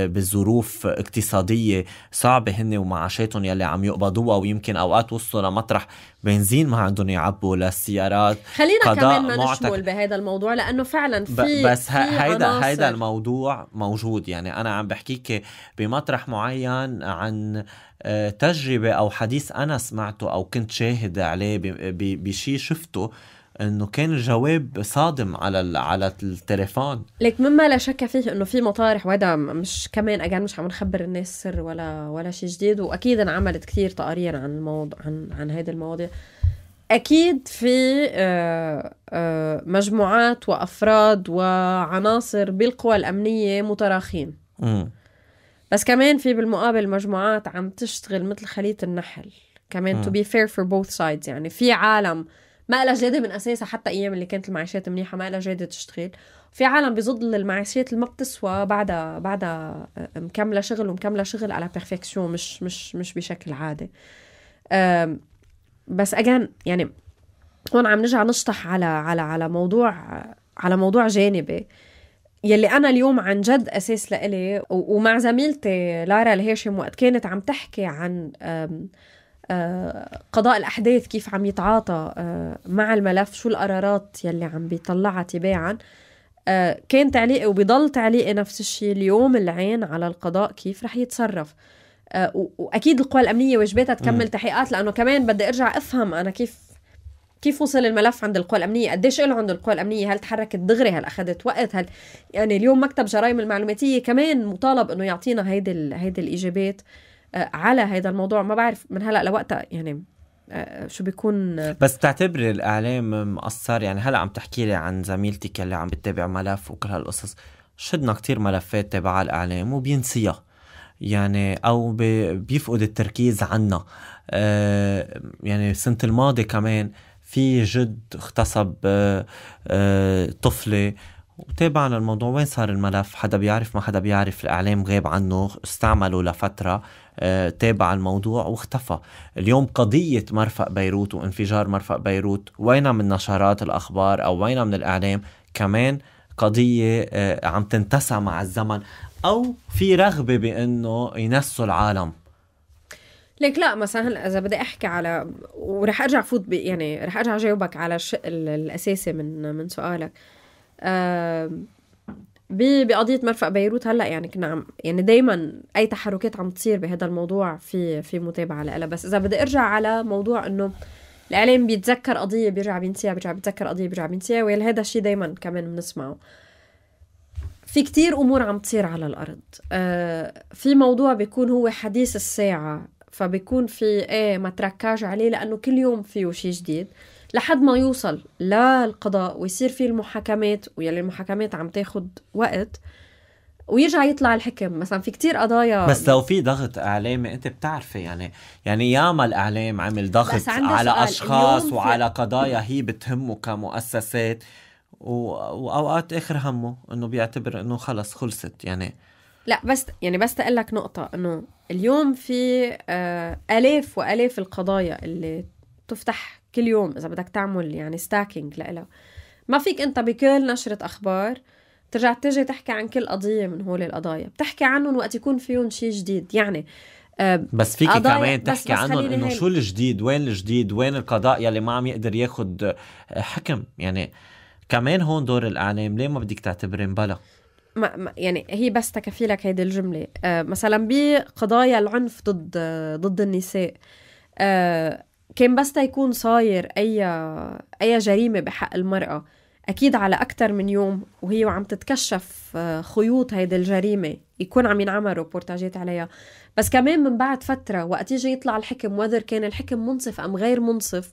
بظروف اقتصاديه صعبه هن ومعاشاتهم يلي عم يقبضوها ويمكن اوقات وصلوا لمطرح بنزين ما عندهم يعبوا للسيارات خلينا كمان ما معتك... نشمل بهذا الموضوع لانه فعلا في بس هيدا هيدا الموضوع موجود يعني انا عم بحكيك بمطرح معين عن آه، تجربه او حديث انا سمعته او كنت شاهد عليه بشيء شفته انه كان الجواب صادم على على التليفون لك مما لا شك فيه انه في مطارح وهذا مش كمان اجان مش عم نخبر الناس سر ولا ولا شيء جديد واكيد انعملت كثير تقارير عن الموضوع عن عن هيدي المواضيع اكيد في آه، آه، مجموعات وافراد وعناصر بالقوى الامنيه متراخين م. بس كمان في بالمقابل مجموعات عم تشتغل مثل خليط النحل كمان تو بي فير فور بوث سايدز يعني في عالم آه ما لها جادة من أساسها حتى أيام اللي كانت المعاشات منيحة ما لها جادة تشتغل في عالم بيظل المعاشات اللي ما بتسوى بعدها بعدها آه، مكملة شغل ومكملة شغل على بيرفكسيون مش مش مش بشكل عادي بس أجان يعني هون عم نرجع نشطح على على على موضوع على موضوع جانبي يلي انا اليوم عن جد اساس لإلي ومع زميلتي لارا الهاشم وقت كانت عم تحكي عن آه، قضاء الأحداث كيف عم يتعاطى آه، مع الملف شو القرارات يلي عم بيطلعها تباعا آه، كان تعليقي وبضل تعليقي نفس الشيء اليوم العين على القضاء كيف رح يتصرف واكيد القوى الامنيه واجباتها تكمل تحقيقات لانه كمان بدي ارجع افهم انا كيف كيف وصل الملف عند القوى الامنيه قديش له عند القوى الامنيه هل تحركت دغري هل اخذت وقت هل يعني اليوم مكتب جرائم المعلوماتيه كمان مطالب انه يعطينا هيدي هيدي الاجابات آه آه، على هذا الموضوع ما بعرف من هلا لوقتها يعني آه، شو بيكون آه، بس بتعتبري الاعلام مقصر يعني هلا عم تحكي لي عن زميلتك اللي عم بتتابع ملف وكل هالقصص شدنا كتير ملفات تبع الاعلام وبينسيها يعني او بيفقد التركيز عنا آه يعني السنه الماضيه كمان في جد اغتصب آه آه طفله وتابع على الموضوع وين صار الملف حدا بيعرف ما حدا بيعرف الإعلام غاب عنه استعمله لفترة آه، تابع الموضوع واختفى اليوم قضية مرفق بيروت وانفجار مرفق بيروت وين من نشرات الأخبار أو وين من الإعلام كمان قضية آه، عم تنتسى مع الزمن أو في رغبة بأنه ينسوا العالم ليك لا مثلا هلا اذا بدي احكي على ورح ارجع فوت يعني رح ارجع جاوبك على الشق الاساسي من من سؤالك آه، بقضية مرفأ بيروت هلا يعني كنا عم يعني دائما أي تحركات عم تصير بهذا الموضوع في في متابعة لها بس إذا بدي أرجع على موضوع إنه الإعلام بيتذكر قضية بيرجع بينسيها بيرجع بيتذكر قضية بيرجع بينسيها وهذا الشيء دائما كمان بنسمعه في كتير أمور عم تصير على الأرض آه في موضوع بيكون هو حديث الساعة فبيكون في ايه ما تركاش عليه لأنه كل يوم فيه شيء جديد لحد ما يوصل للقضاء ويصير في المحاكمات ويلي المحاكمات عم تاخد وقت ويرجع يطلع الحكم مثلا في كتير قضايا بس لو في ضغط اعلامي انت بتعرفي يعني يعني ياما الاعلام عمل ضغط على اشخاص وعلى قضايا هي بتهمه كمؤسسات و... واوقات اخر همه انه بيعتبر انه خلص خلصت يعني لا بس يعني بس لك نقطة انه اليوم في آه، آلاف والاف القضايا اللي تفتح كل يوم اذا بدك تعمل يعني ستاكينج لإلها ما فيك انت بكل نشرة اخبار ترجع تجي تحكي عن كل قضية من هول القضايا بتحكي عنهم وقت يكون فيهم شيء جديد يعني آه، بس فيك كمان تحكي عنهم انه شو الجديد وين الجديد وين القضاء يلي ما عم يقدر ياخد آه، حكم يعني كمان هون دور الاعلام ليه ما بدك تعتبري مبلا ما يعني هي بس تكفي لك هيدي الجمله آه مثلا بقضايا العنف ضد آه، ضد النساء آه كان بس يكون صاير أي أي جريمة بحق المرأة أكيد على أكثر من يوم وهي وعم تتكشف آه، خيوط هيدي الجريمة يكون عم ينعمل روبورتاجات عليها بس كمان من بعد فترة وقت يجي يطلع الحكم وذر كان الحكم منصف أم غير منصف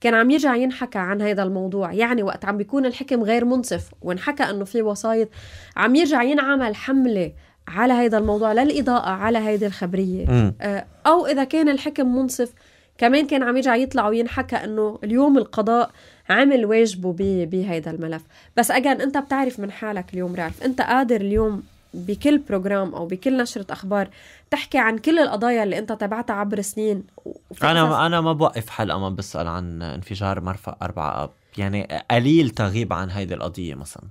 كان عم يرجع ينحكى عن هذا الموضوع يعني وقت عم بيكون الحكم غير منصف وانحكى انه في وسايط عم يرجع ينعمل حمله على هذا الموضوع للإضاءة على هيدي الخبرية م. آه، أو إذا كان الحكم منصف كمان كان عم يرجع يطلع وينحكى انه اليوم القضاء عمل واجبه بهيدا الملف بس اجان انت بتعرف من حالك اليوم رالف انت قادر اليوم بكل بروجرام او بكل نشره اخبار تحكي عن كل القضايا اللي انت تابعتها عبر سنين انا انا ما بوقف حلقه ما بسال عن انفجار مرفق أربعة اب يعني قليل تغيب عن هيدي القضيه مثلا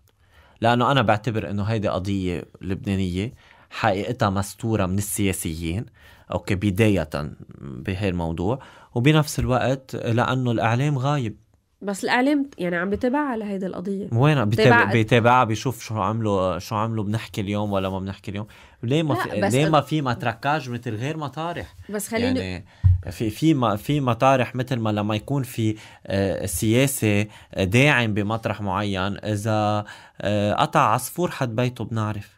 لانه انا بعتبر انه هيدي قضيه لبنانيه حقيقتها مستوره من السياسيين أوكي بداية بهي الموضوع وبنفس الوقت لأنه الإعلام غايب بس الاعلام يعني عم بتابع على هيدي القضيه وين بيتابع بيتابعها بيشوف شو عملوا شو عملوا بنحكي اليوم ولا ما بنحكي اليوم ليه ما في ليه ما في متركاج مثل غير مطارح بس خليني يعني في في ما في مطارح مثل ما لما يكون في آه، سياسي داعم بمطرح معين اذا آه، قطع عصفور حد بيته بنعرف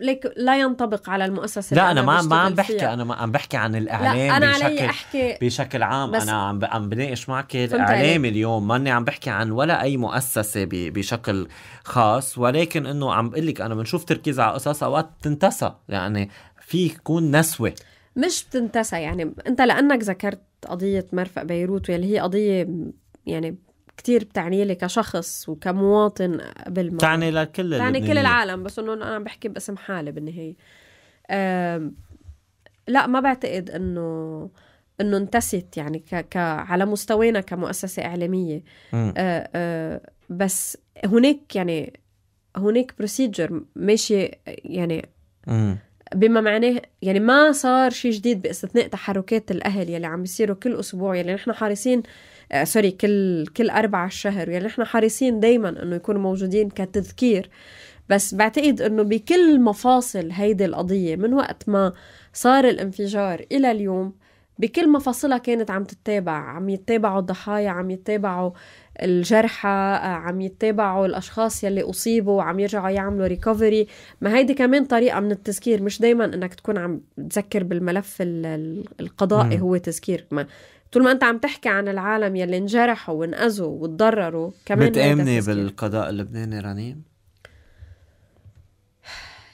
ليك لا ينطبق على المؤسسه لا انا ما ما عم بحكي فيها. انا ما عم بحكي عن الاعلام لا أنا بشكل أحكي بشكل عام انا عم عم بناقش معك الاعلام اليوم ماني عم بحكي عن ولا اي مؤسسه بشكل خاص ولكن انه عم بقول لك انا بنشوف تركيز على قصص اوقات بتنتسى يعني في يكون نسوه مش بتنتسى يعني انت لانك ذكرت قضيه مرفق بيروت واللي هي قضيه يعني كتير بتعني لي كشخص وكمواطن قبل ما تعني لكل تعني كل العالم بس انه انا عم بحكي باسم حالي بالنهايه لا ما بعتقد انه انه انتست يعني ك, ك على مستوانا كمؤسسه اعلاميه آه،, أه بس هناك يعني هناك بروسيجر ماشي يعني م. بما معناه يعني ما صار شيء جديد باستثناء تحركات الاهل يلي عم بيصيروا كل اسبوع يلي نحن حريصين آه سوري كل كل اربع شهر يعني احنا حريصين دايما انه يكونوا موجودين كتذكير بس بعتقد انه بكل مفاصل هيدي القضيه من وقت ما صار الانفجار الى اليوم بكل مفاصلها كانت عم تتابع عم يتابعوا الضحايا عم يتابعوا الجرحى آه، عم يتابعوا الاشخاص يلي اصيبوا عم يرجعوا يعملوا ريكفري ما هيدي كمان طريقه من التذكير مش دايما انك تكون عم تذكر بالملف القضائي هو تذكير ما طول ما انت عم تحكي عن العالم يلي انجرحوا وانأذوا وتضرروا كمان متآمنة بالقضاء اللبناني رنيم؟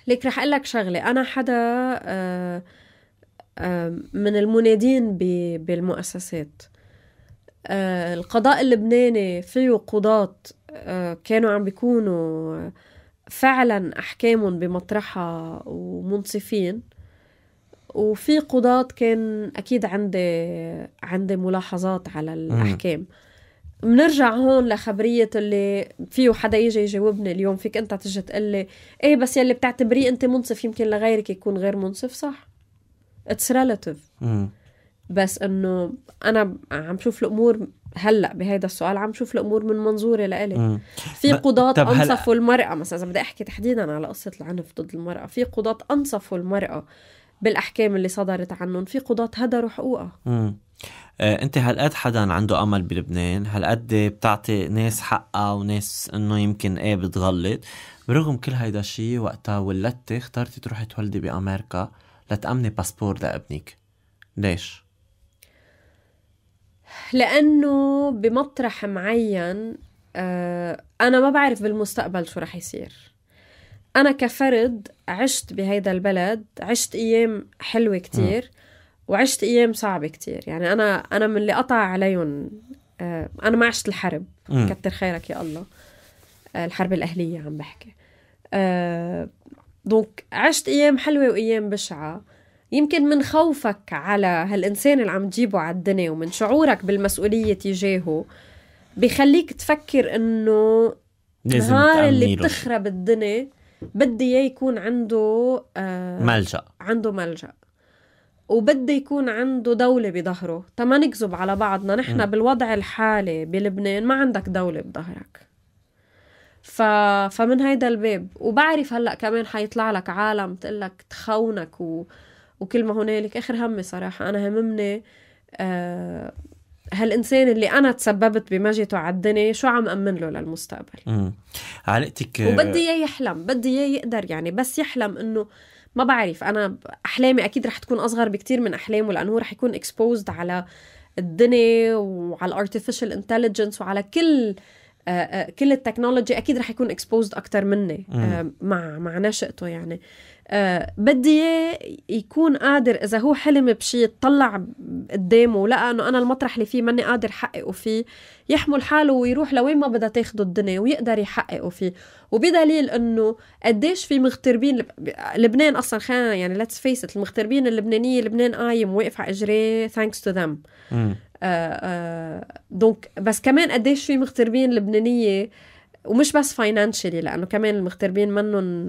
ليك رح اقول لك شغله انا حدا آآ آه، آآ آه، من المنادين بالمؤسسات آه، القضاء اللبناني فيه قضاة كانوا عم بيكونوا فعلا احكامهم بمطرحها ومنصفين وفي قضاة كان أكيد عندي عندي ملاحظات على الأحكام بنرجع هون لخبرية اللي فيه حدا يجي يجاوبني اليوم فيك أنت تجي تقول لي إيه بس يلي بتعتبريه أنت منصف يمكن لغيرك يكون غير منصف صح اتس ريلاتيف بس انه انا عم شوف الامور هلا بهذا السؤال عم شوف الامور من منظوري لإلي في قضاة انصفوا المرأة مثلا اذا بدي احكي تحديدا على قصة العنف ضد المرأة في قضاة انصفوا المرأة بالاحكام اللي صدرت عنهم في قضاة هدروا حقوقها امم آه، انت هالقد حدا عنده امل بلبنان هالقد بتعطي ناس حقها وناس انه يمكن ايه بتغلط برغم كل هيدا الشيء وقتها ولدتي اخترتي تروحي تولدي بامريكا لتامني باسبور لابنك ليش لانه بمطرح معين آه، انا ما بعرف بالمستقبل شو رح يصير أنا كفرد عشت بهيدا البلد عشت أيام حلوة كتير وعشت أيام صعبة كتير يعني أنا أنا من اللي قطع عليهم آه، أنا ما عشت الحرب كتر خيرك يا الله آه، الحرب الأهلية عم بحكي آه، دونك عشت أيام حلوة وأيام بشعة يمكن من خوفك على هالإنسان اللي عم تجيبه على الدنيا ومن شعورك بالمسؤولية تجاهه بخليك تفكر إنه النهار اللي بتخرب الدنيا بدي اياه يكون عنده آه ملجا عنده ملجا وبدي يكون عنده دولة بظهره تما نكذب على بعضنا نحن م. بالوضع الحالي بلبنان ما عندك دولة بظهرك ف... فمن هيدا الباب وبعرف هلا كمان حيطلع لك عالم تقول لك تخونك و... وكل ما هنالك اخر همي صراحة انا هممني آه هالإنسان اللي أنا تسببت بمجيته على الدنيا شو عم أمن له للمستقبل امم علاقتك آه، وبدي إياه يحلم بدي إياه يقدر يعني بس يحلم إنه ما بعرف أنا أحلامي أكيد رح تكون أصغر بكتير من أحلامه لأنه هو رح يكون اكسبوزد على الدنيا وعلى الارتفيشال انتليجنس وعلى كل آه، آه، كل التكنولوجي اكيد رح يكون اكسبوزد اكثر مني مع مع نشأته يعني أه بدي اياه يكون قادر اذا هو حلم بشي يطلع قدامه ولقى انه انا المطرح اللي فيه ماني قادر حققه فيه يحمل حاله ويروح لوين ما بدها تاخده الدنيا ويقدر يحققه فيه وبدليل انه قديش في مغتربين لبنان اصلا خلينا يعني ليتس فيس المغتربين اللبنانيه لبنان قايم واقف على اجريه ثانكس تو ذم دونك بس كمان قديش في مغتربين لبنانيه ومش بس فاينانشلي لانه كمان المغتربين منهم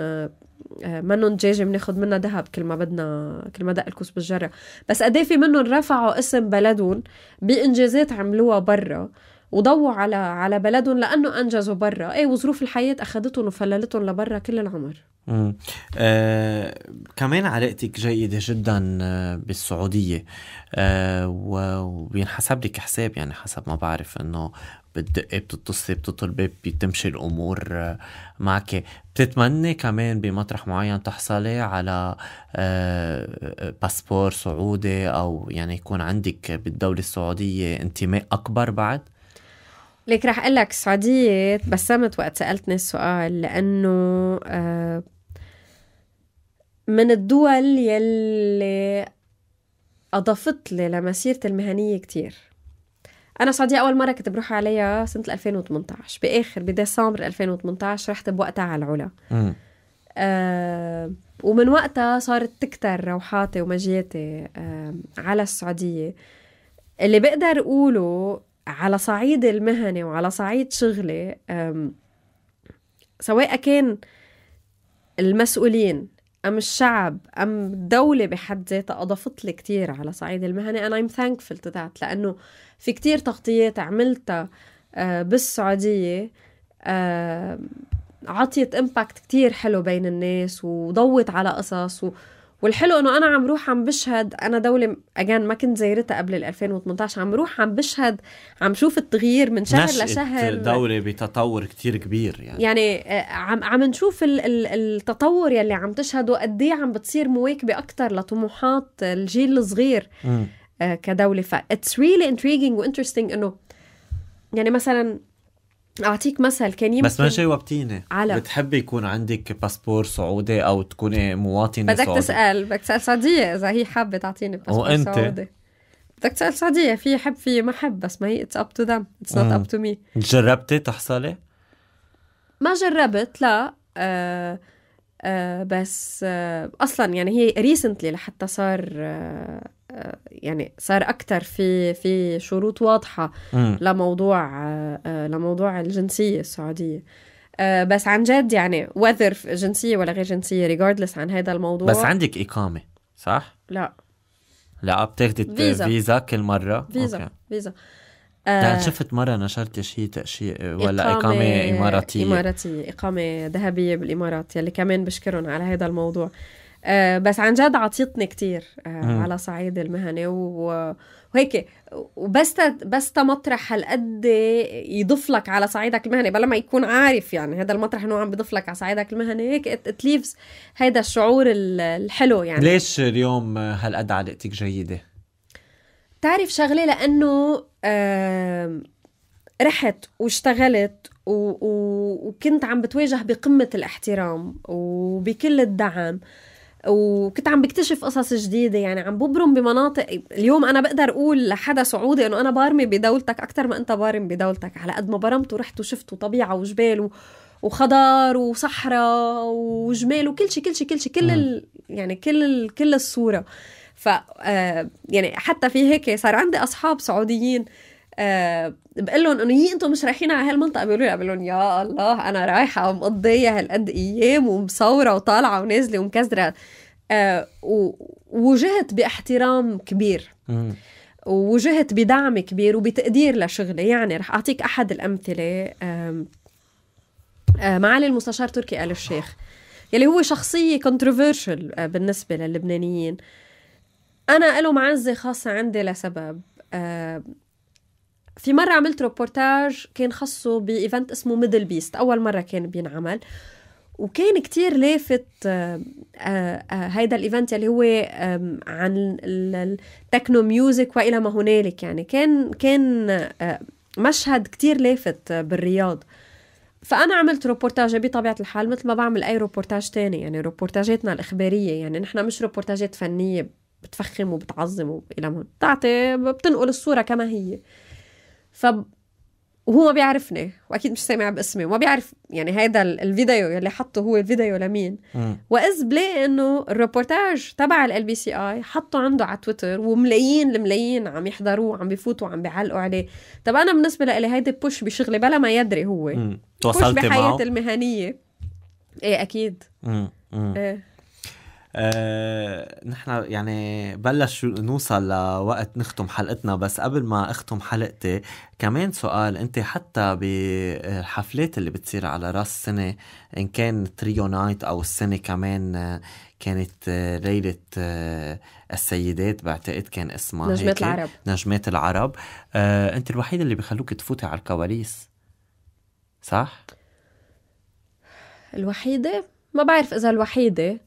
آه، منهم دجاجه بناخذ منها ذهب كل ما بدنا كل ما دق الكوس بالجرة بس قد إيه في منهم رفعوا اسم بلدهم بانجازات عملوها برا وضووا على على بلدهم لانه انجزوا برا ايه وظروف الحياه اخذتهم وفللتهم لبرا كل العمر امم آه، كمان علاقتك جيدة جدا آه، بالسعودية آه، وبينحسب لك حساب يعني حسب ما بعرف انه بتدقي بتتصلي بتطلبي بتمشي الامور معك بتتمني كمان بمطرح معين تحصلي على آه، باسبور سعودي او يعني يكون عندك بالدوله السعوديه انتماء اكبر بعد ليك رح اقول لك السعوديه تبسمت وقت سالتني السؤال لانه آه، من الدول يلي أضافت لي لمسيرتي المهنية كتير انا السعوديه اول مره كنت بروح عليها سنه 2018 باخر بديسمبر 2018 رحت بوقتها على العلا آه ومن وقتها صارت تكتر روحاتي ومجياتي آه على السعوديه اللي بقدر اقوله على صعيد المهنه وعلى صعيد شغلي سواء كان المسؤولين أم الشعب أم الدولة بحد ذاتها أضافت لي كتير على صعيد المهنة أنا ام ثانكفل تو ذات لأنه في كثير تغطيات عملتها آه، بالسعودية آه، عطيت امباكت كثير حلو بين الناس وضوت على قصص و... والحلو انه انا عم روح عم بشهد انا دولة اجان ما كنت زايرتها قبل 2018 عم روح عم بشهد عم شوف التغيير من شهر لشهر دولة بتطور كتير كبير يعني يعني آه، عم عم نشوف ال ال التطور يلي عم تشهده قد ايه عم بتصير مواكبة اكثر لطموحات الجيل الصغير م. آه، كدولة ف اتس ريلي انتريجينج وانترستينج انه يعني مثلا اعطيك مثل كان يمكن بس ما جاوبتيني على بتحبي يكون عندك باسبور سعودي او تكوني مواطنه بدك سعودي. تسال بدك تسال سعوديه اذا هي حابه تعطيني باسبور وانت... سعودي بدك تسال سعوديه في حب في ما حب بس ما هي اتس اب تو ذم اتس نوت اب تو مي جربتي تحصلي؟ ما جربت لا آه آه بس آه اصلا يعني هي ريسنتلي لحتى صار آه يعني صار اكثر في في شروط واضحه م. لموضوع آه، لموضوع الجنسيه السعوديه آه، بس عن جد يعني وذر جنسيه ولا غير جنسيه ريجاردلس عن هذا الموضوع بس عندك اقامه صح لا لا بتاخذي فيزا. فيزا كل مره فيزا أوكي. فيزا آه شفت مره نشرت شيء تاشير ولا إقامة, اقامه اماراتيه اماراتيه اقامه ذهبيه بالامارات يلي كمان بشكرهم على هذا الموضوع آه، بس عن جد عطيتني كتير آه، على صعيد المهنه وهيك وبس بس مطرح هالقد يضيف لك على صعيدك المهني بلا ما يكون عارف يعني هذا المطرح انه عم بضيف لك على صعيدك المهني هيك تليفز هذا الشعور الحلو يعني ليش اليوم هالقد علاقتك جيده؟ تعرف شغله لانه آه، رحت واشتغلت وكنت عم بتواجه بقمة الاحترام وبكل الدعم وكنت عم بكتشف قصص جديده يعني عم ببرم بمناطق اليوم انا بقدر اقول لحدا سعودي انه انا بارمي بدولتك اكثر ما انت بارم بدولتك على قد ما برمت ورحت وشفت وطبيعه وجبال و... وخضار وصحراء وجمال وكل شيء كل شيء كل شيء كل ال... يعني كل ال... كل الصوره ف آه، يعني حتى في هيك صار عندي اصحاب سعوديين بقول لهم انه يي انتم مش رايحين على هالمنطقه بيقولوا لي لهم يا الله انا رايحه ومقضيه هالقد ايام ومصوره وطالعه ونازله ومكزره آه، ووجهت باحترام كبير ووجهت بدعم كبير وبتقدير لشغلي يعني رح اعطيك احد الامثله آه، معالي المستشار تركي آل الشيخ يلي هو شخصية كونتروفيرشل آه، بالنسبة للبنانيين أنا له معزة خاصة عندي لسبب في مرة عملت روبورتاج كان خصه بإيفنت اسمه ميدل بيست أول مرة كان بينعمل وكان كتير لافت آه، آه، آه، هيدا الايفنت اللي هو عن التكنو ميوزك والى ما هنالك يعني كان كان مشهد كتير لافت بالرياض فانا عملت روبورتاج بطبيعه الحال مثل ما بعمل اي روبورتاج تاني يعني روبورتاجاتنا الاخباريه يعني نحن مش روبورتاجات فنيه بتفخم وبتعظم والى ما بتعطي بتنقل الصوره كما هي ف وهو ما بيعرفني واكيد مش سامع باسمي وما بيعرف يعني هذا الفيديو يلي حطه هو الفيديو لمين واذ بلاقي انه الريبورتاج تبع ال بي سي اي حطه عنده على تويتر وملايين الملايين عم يحضروه وعم بيفوتوا وعم بيعلقوا عليه طب انا بالنسبه لي هيدي بوش بشغلي بلا ما يدري هو بوش بحياتي المهنيه ايه اكيد مم. مم. ايه آه، نحن يعني بلش نوصل لوقت نختم حلقتنا بس قبل ما اختم حلقتي كمان سؤال انت حتى بالحفلات اللي بتصير على راس السنة ان كان تريو نايت او السنة كمان آه، كانت آه، ليلة السيدات بعتقد كان اسمها نجمات هيك. العرب نجمات العرب انت الوحيدة اللي بخلوك تفوتي على الكواليس صح؟ الوحيدة؟ ما بعرف إذا الوحيدة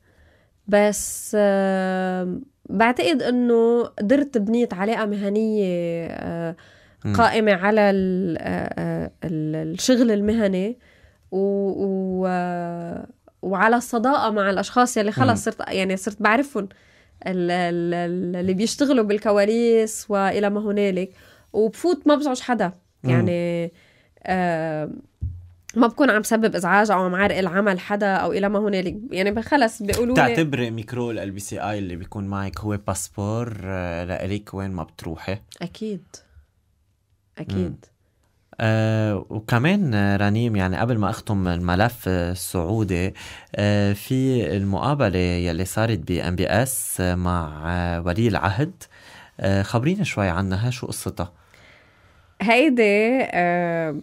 بس بعتقد انه قدرت بنيت علاقه مهنيه آه، قائمه على آه، آه، الشغل المهني و وعلى الصداقه مع الاشخاص يلي خلص صرت يعني صرت بعرفهم اللي بيشتغلوا بالكواليس والى ما هنالك وبفوت ما بزعج حدا يعني آه ما بكون عم سبب ازعاج او عم عرق العمل حدا او الى ما هنالك يعني خلص بيقولوا لي بتعتبري ميكرو ال بي سي اي اللي بيكون معك هو باسبور آه، لإلك وين ما بتروحي اكيد اكيد م. أه وكمان رنيم يعني قبل ما اختم الملف السعودي أه في المقابله يلي صارت بام بي اس مع ولي العهد أه خبرينا شوي عنها شو قصتها هيدي أه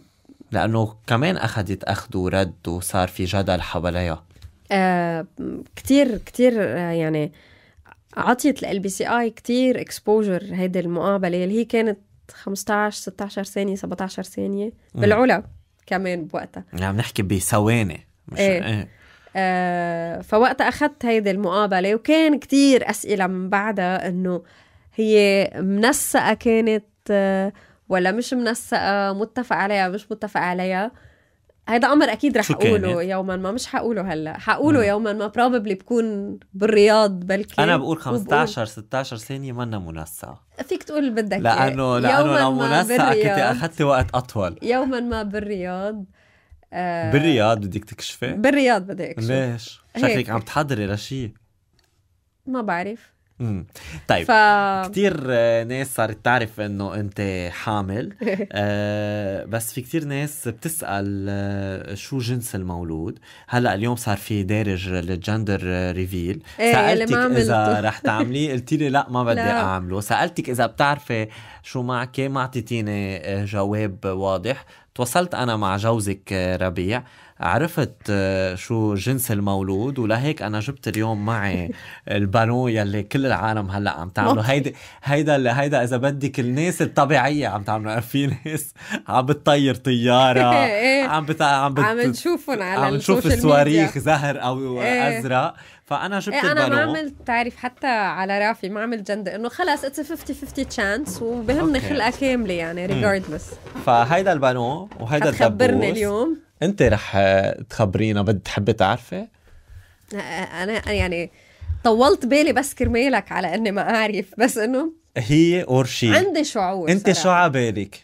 لأنه كمان أخذت أخذ ورد وصار في جدل حواليها آه كتير كتير آه يعني عطيت ال بي سي اي كثير اكسبوجر هيدي المقابله اللي هي كانت 15 16 ثانيه 17 ثانيه بالعلا كمان بوقتها عم يعني نحكي بثواني مش ايه. ايه. آه فوقتها اخذت هيدي المقابله وكان كتير اسئله من بعدها انه هي منسقه كانت آه ولا مش منسقه متفق عليها مش متفق عليها هيدا امر اكيد رح اقوله يوما ما مش حقوله هلا حقوله يوما ما بروبلي بكون بالرياض بلكي انا بقول 15 وبقول... 16 ثانيه منا منسقه فيك تقول بدك لانه لانه لو منسقه كنت اخذتي وقت اطول يوما ما بالرياض آه... بالرياض بدك تكشفي؟ بالرياض بدي اكشف ليش؟ شكلك عم تحضري لشيء ما بعرف طيب ف... كثير ناس صارت تعرف انه انت حامل آه بس في كثير ناس بتسال شو جنس المولود هلا اليوم صار في دارج للجندر ريفيل إيه سالتك اذا رح تعملي قلت لي لا ما بدي لا. اعمله سالتك اذا بتعرفي شو معك ما اعطيتيني جواب واضح تواصلت انا مع جوزك ربيع عرفت آه، شو جنس المولود ولهيك انا جبت اليوم معي البالون يلي كل العالم هلا عم تعمله هيدا هيدا هيدا اذا بدك الناس الطبيعيه عم تعمله في ناس عم بتطير طياره إيه. عم بت... عم بت... عم نشوفهم على عم نشوف الصواريخ زهر او إيه. ازرق فانا جبت إيه انا ما عملت تعرف حتى على رافي ما عملت جند انه خلص اتس 50 50 تشانس وبهمني خلقه كامله يعني ريجاردلس فهيدا البالون وهيدا الدبوس خبرني اليوم انت رح تخبرينا بتحبي تعرفي؟ انا يعني طولت بالي بس كرمالك على اني ما اعرف بس انه هي اور شي عندي شعور انت شو عبالك؟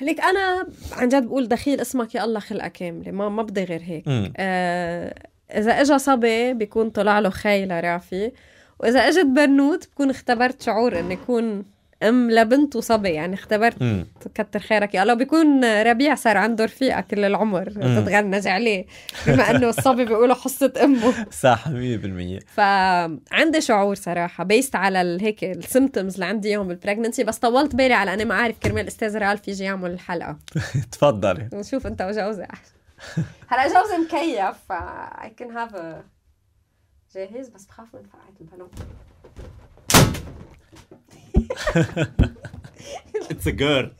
لك انا عن جد بقول دخيل اسمك يا الله خلقه كامله ما ما بدي غير هيك آه اذا اجى صبي بيكون طلع له خي لرعفي واذا اجت بنوت بكون اختبرت شعور اني اكون ام لبنت وصبي يعني اختبرت كتر خيرك يا الله بيكون ربيع صار عنده رفيقه كل العمر تتغنج عليه بما انه الصبي بيقولوا حصه امه صح 100% فعندي شعور صراحه بيست على هيك السيمتومز اللي عندي اياهم بالبريجننسي بس طولت بالي على اني ما عارف كرمال استاذ رالف يجي يعمل الحلقه تفضلي نشوف انت وجوزي هلا جوزي مكيف ف اي كان هاف جاهز بس بخاف من فقعه البالون اتس ا جيرل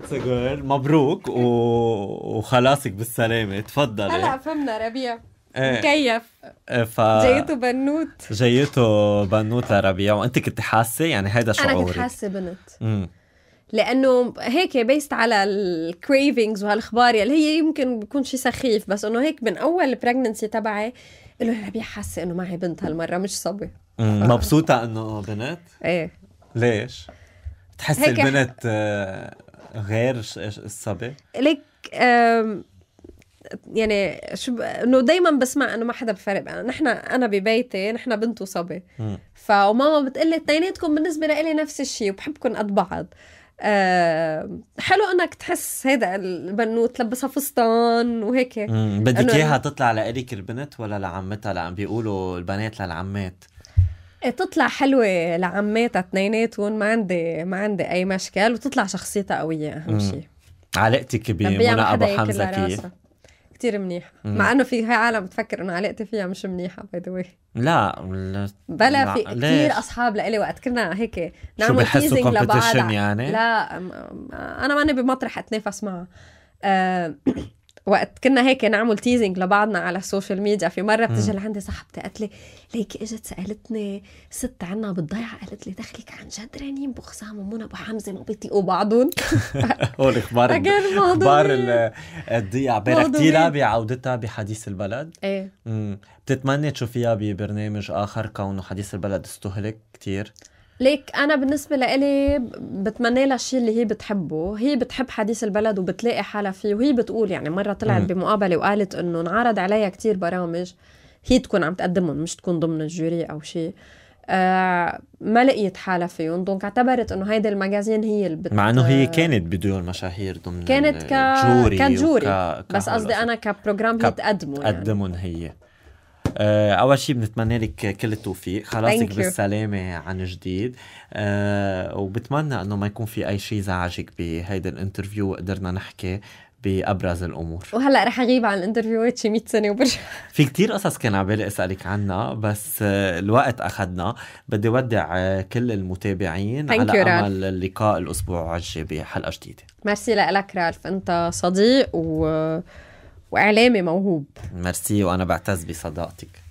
اتس ا جيرل مبروك و... وخلاصك بالسلامه تفضلي هلا فهمنا ربيع إيه. مكيف إيه، ف... جايته بنوت جايته بنوت لربيع وانت كنت حاسه يعني هيدا شعورك انا كنت حاسه بنت مم. لانه هيك بيست على الكريفنجز وهالاخبار اللي هي يمكن بيكون شيء سخيف بس انه هيك من اول البريجننسي تبعي له ربيع حاسه انه معي بنت هالمره مش صبي مبسوطه انه بنت؟ ايه ليش؟ تحس البنت آه، غير الصبي؟ ليك يعني شو ب... انه دائما بسمع انه ما حدا بفرق انا نحن انا ببيتي نحن بنت وصبي فماما بتقلي اثنيناتكم بالنسبه لي نفس الشيء وبحبكم قد بعض أه حلو انك تحس هذا البنوت تلبسها فستان وهيك بدك اياها تطلع لإلك البنت ولا لعمتها لعم بيقولوا البنات للعمات تطلع حلوه لعماتها اثنيناتهم ما عندي ما عندي اي مشكل وتطلع شخصيتها قويه اهم شيء علاقتك بمنى ابو حمزه كيف؟ كثير منيحة مع انه في هاي عالم بتفكر انه علاقتي فيها مش منيحه باي ذا لا لا بلا في كثير اصحاب لإلي وقت كنا هيك نعمل تيزنج لبعض يعني؟ لا انا ماني بمطرح اتنافس معها آه وقت كنا هيك نعمل تيزنج لبعضنا على السوشيال ميديا في مره بتجي لعندي صاحبتي قالت لي ليك اجت سالتني ست عنا بالضيعه قالت لي دخلك عن جد رنيم خسام ومنى ابو حمزه ما بيطيقوا بعضهم هول اخبار اخبار الضيعه كثير بعودتها بحديث البلد ايه بتتمنى تشوفيها ببرنامج اخر كونه حديث البلد استهلك كثير ليك انا بالنسبه لإلي بتمنى لها الشيء اللي هي بتحبه هي بتحب حديث البلد وبتلاقي حالها فيه وهي بتقول يعني مره طلعت بمقابله وقالت انه انعرض عليها كتير برامج هي تكون عم تقدمهم مش تكون ضمن الجوري او شيء آه ما لقيت حالها فيهم دونك اعتبرت انه هيدا المجازين هي اللي بت... مع انه هي كانت بدون مشاهير ضمن كانت ك... كجوري كجوري وك... بس قصدي انا كبروجرام هي تقدمه يعني. تقدمهم هي آه اول شيء بنتمنى لك كل التوفيق خلاصك بالسلامه عن جديد آه وبتمنى انه ما يكون في اي شيء زعجك بهيدا الانترفيو وقدرنا نحكي بابرز الامور وهلا رح اغيب عن الانترفيوهات شي 100 سنه وبرجع في كتير قصص كان على بالي اسالك عنها بس آه، الوقت اخذنا بدي ودع آه، كل المتابعين على امل اللقاء الاسبوع الجاي بحلقه جديده ميرسي لك رالف انت صديق و واعلامي موهوب ميرسي وانا بعتز بصداقتك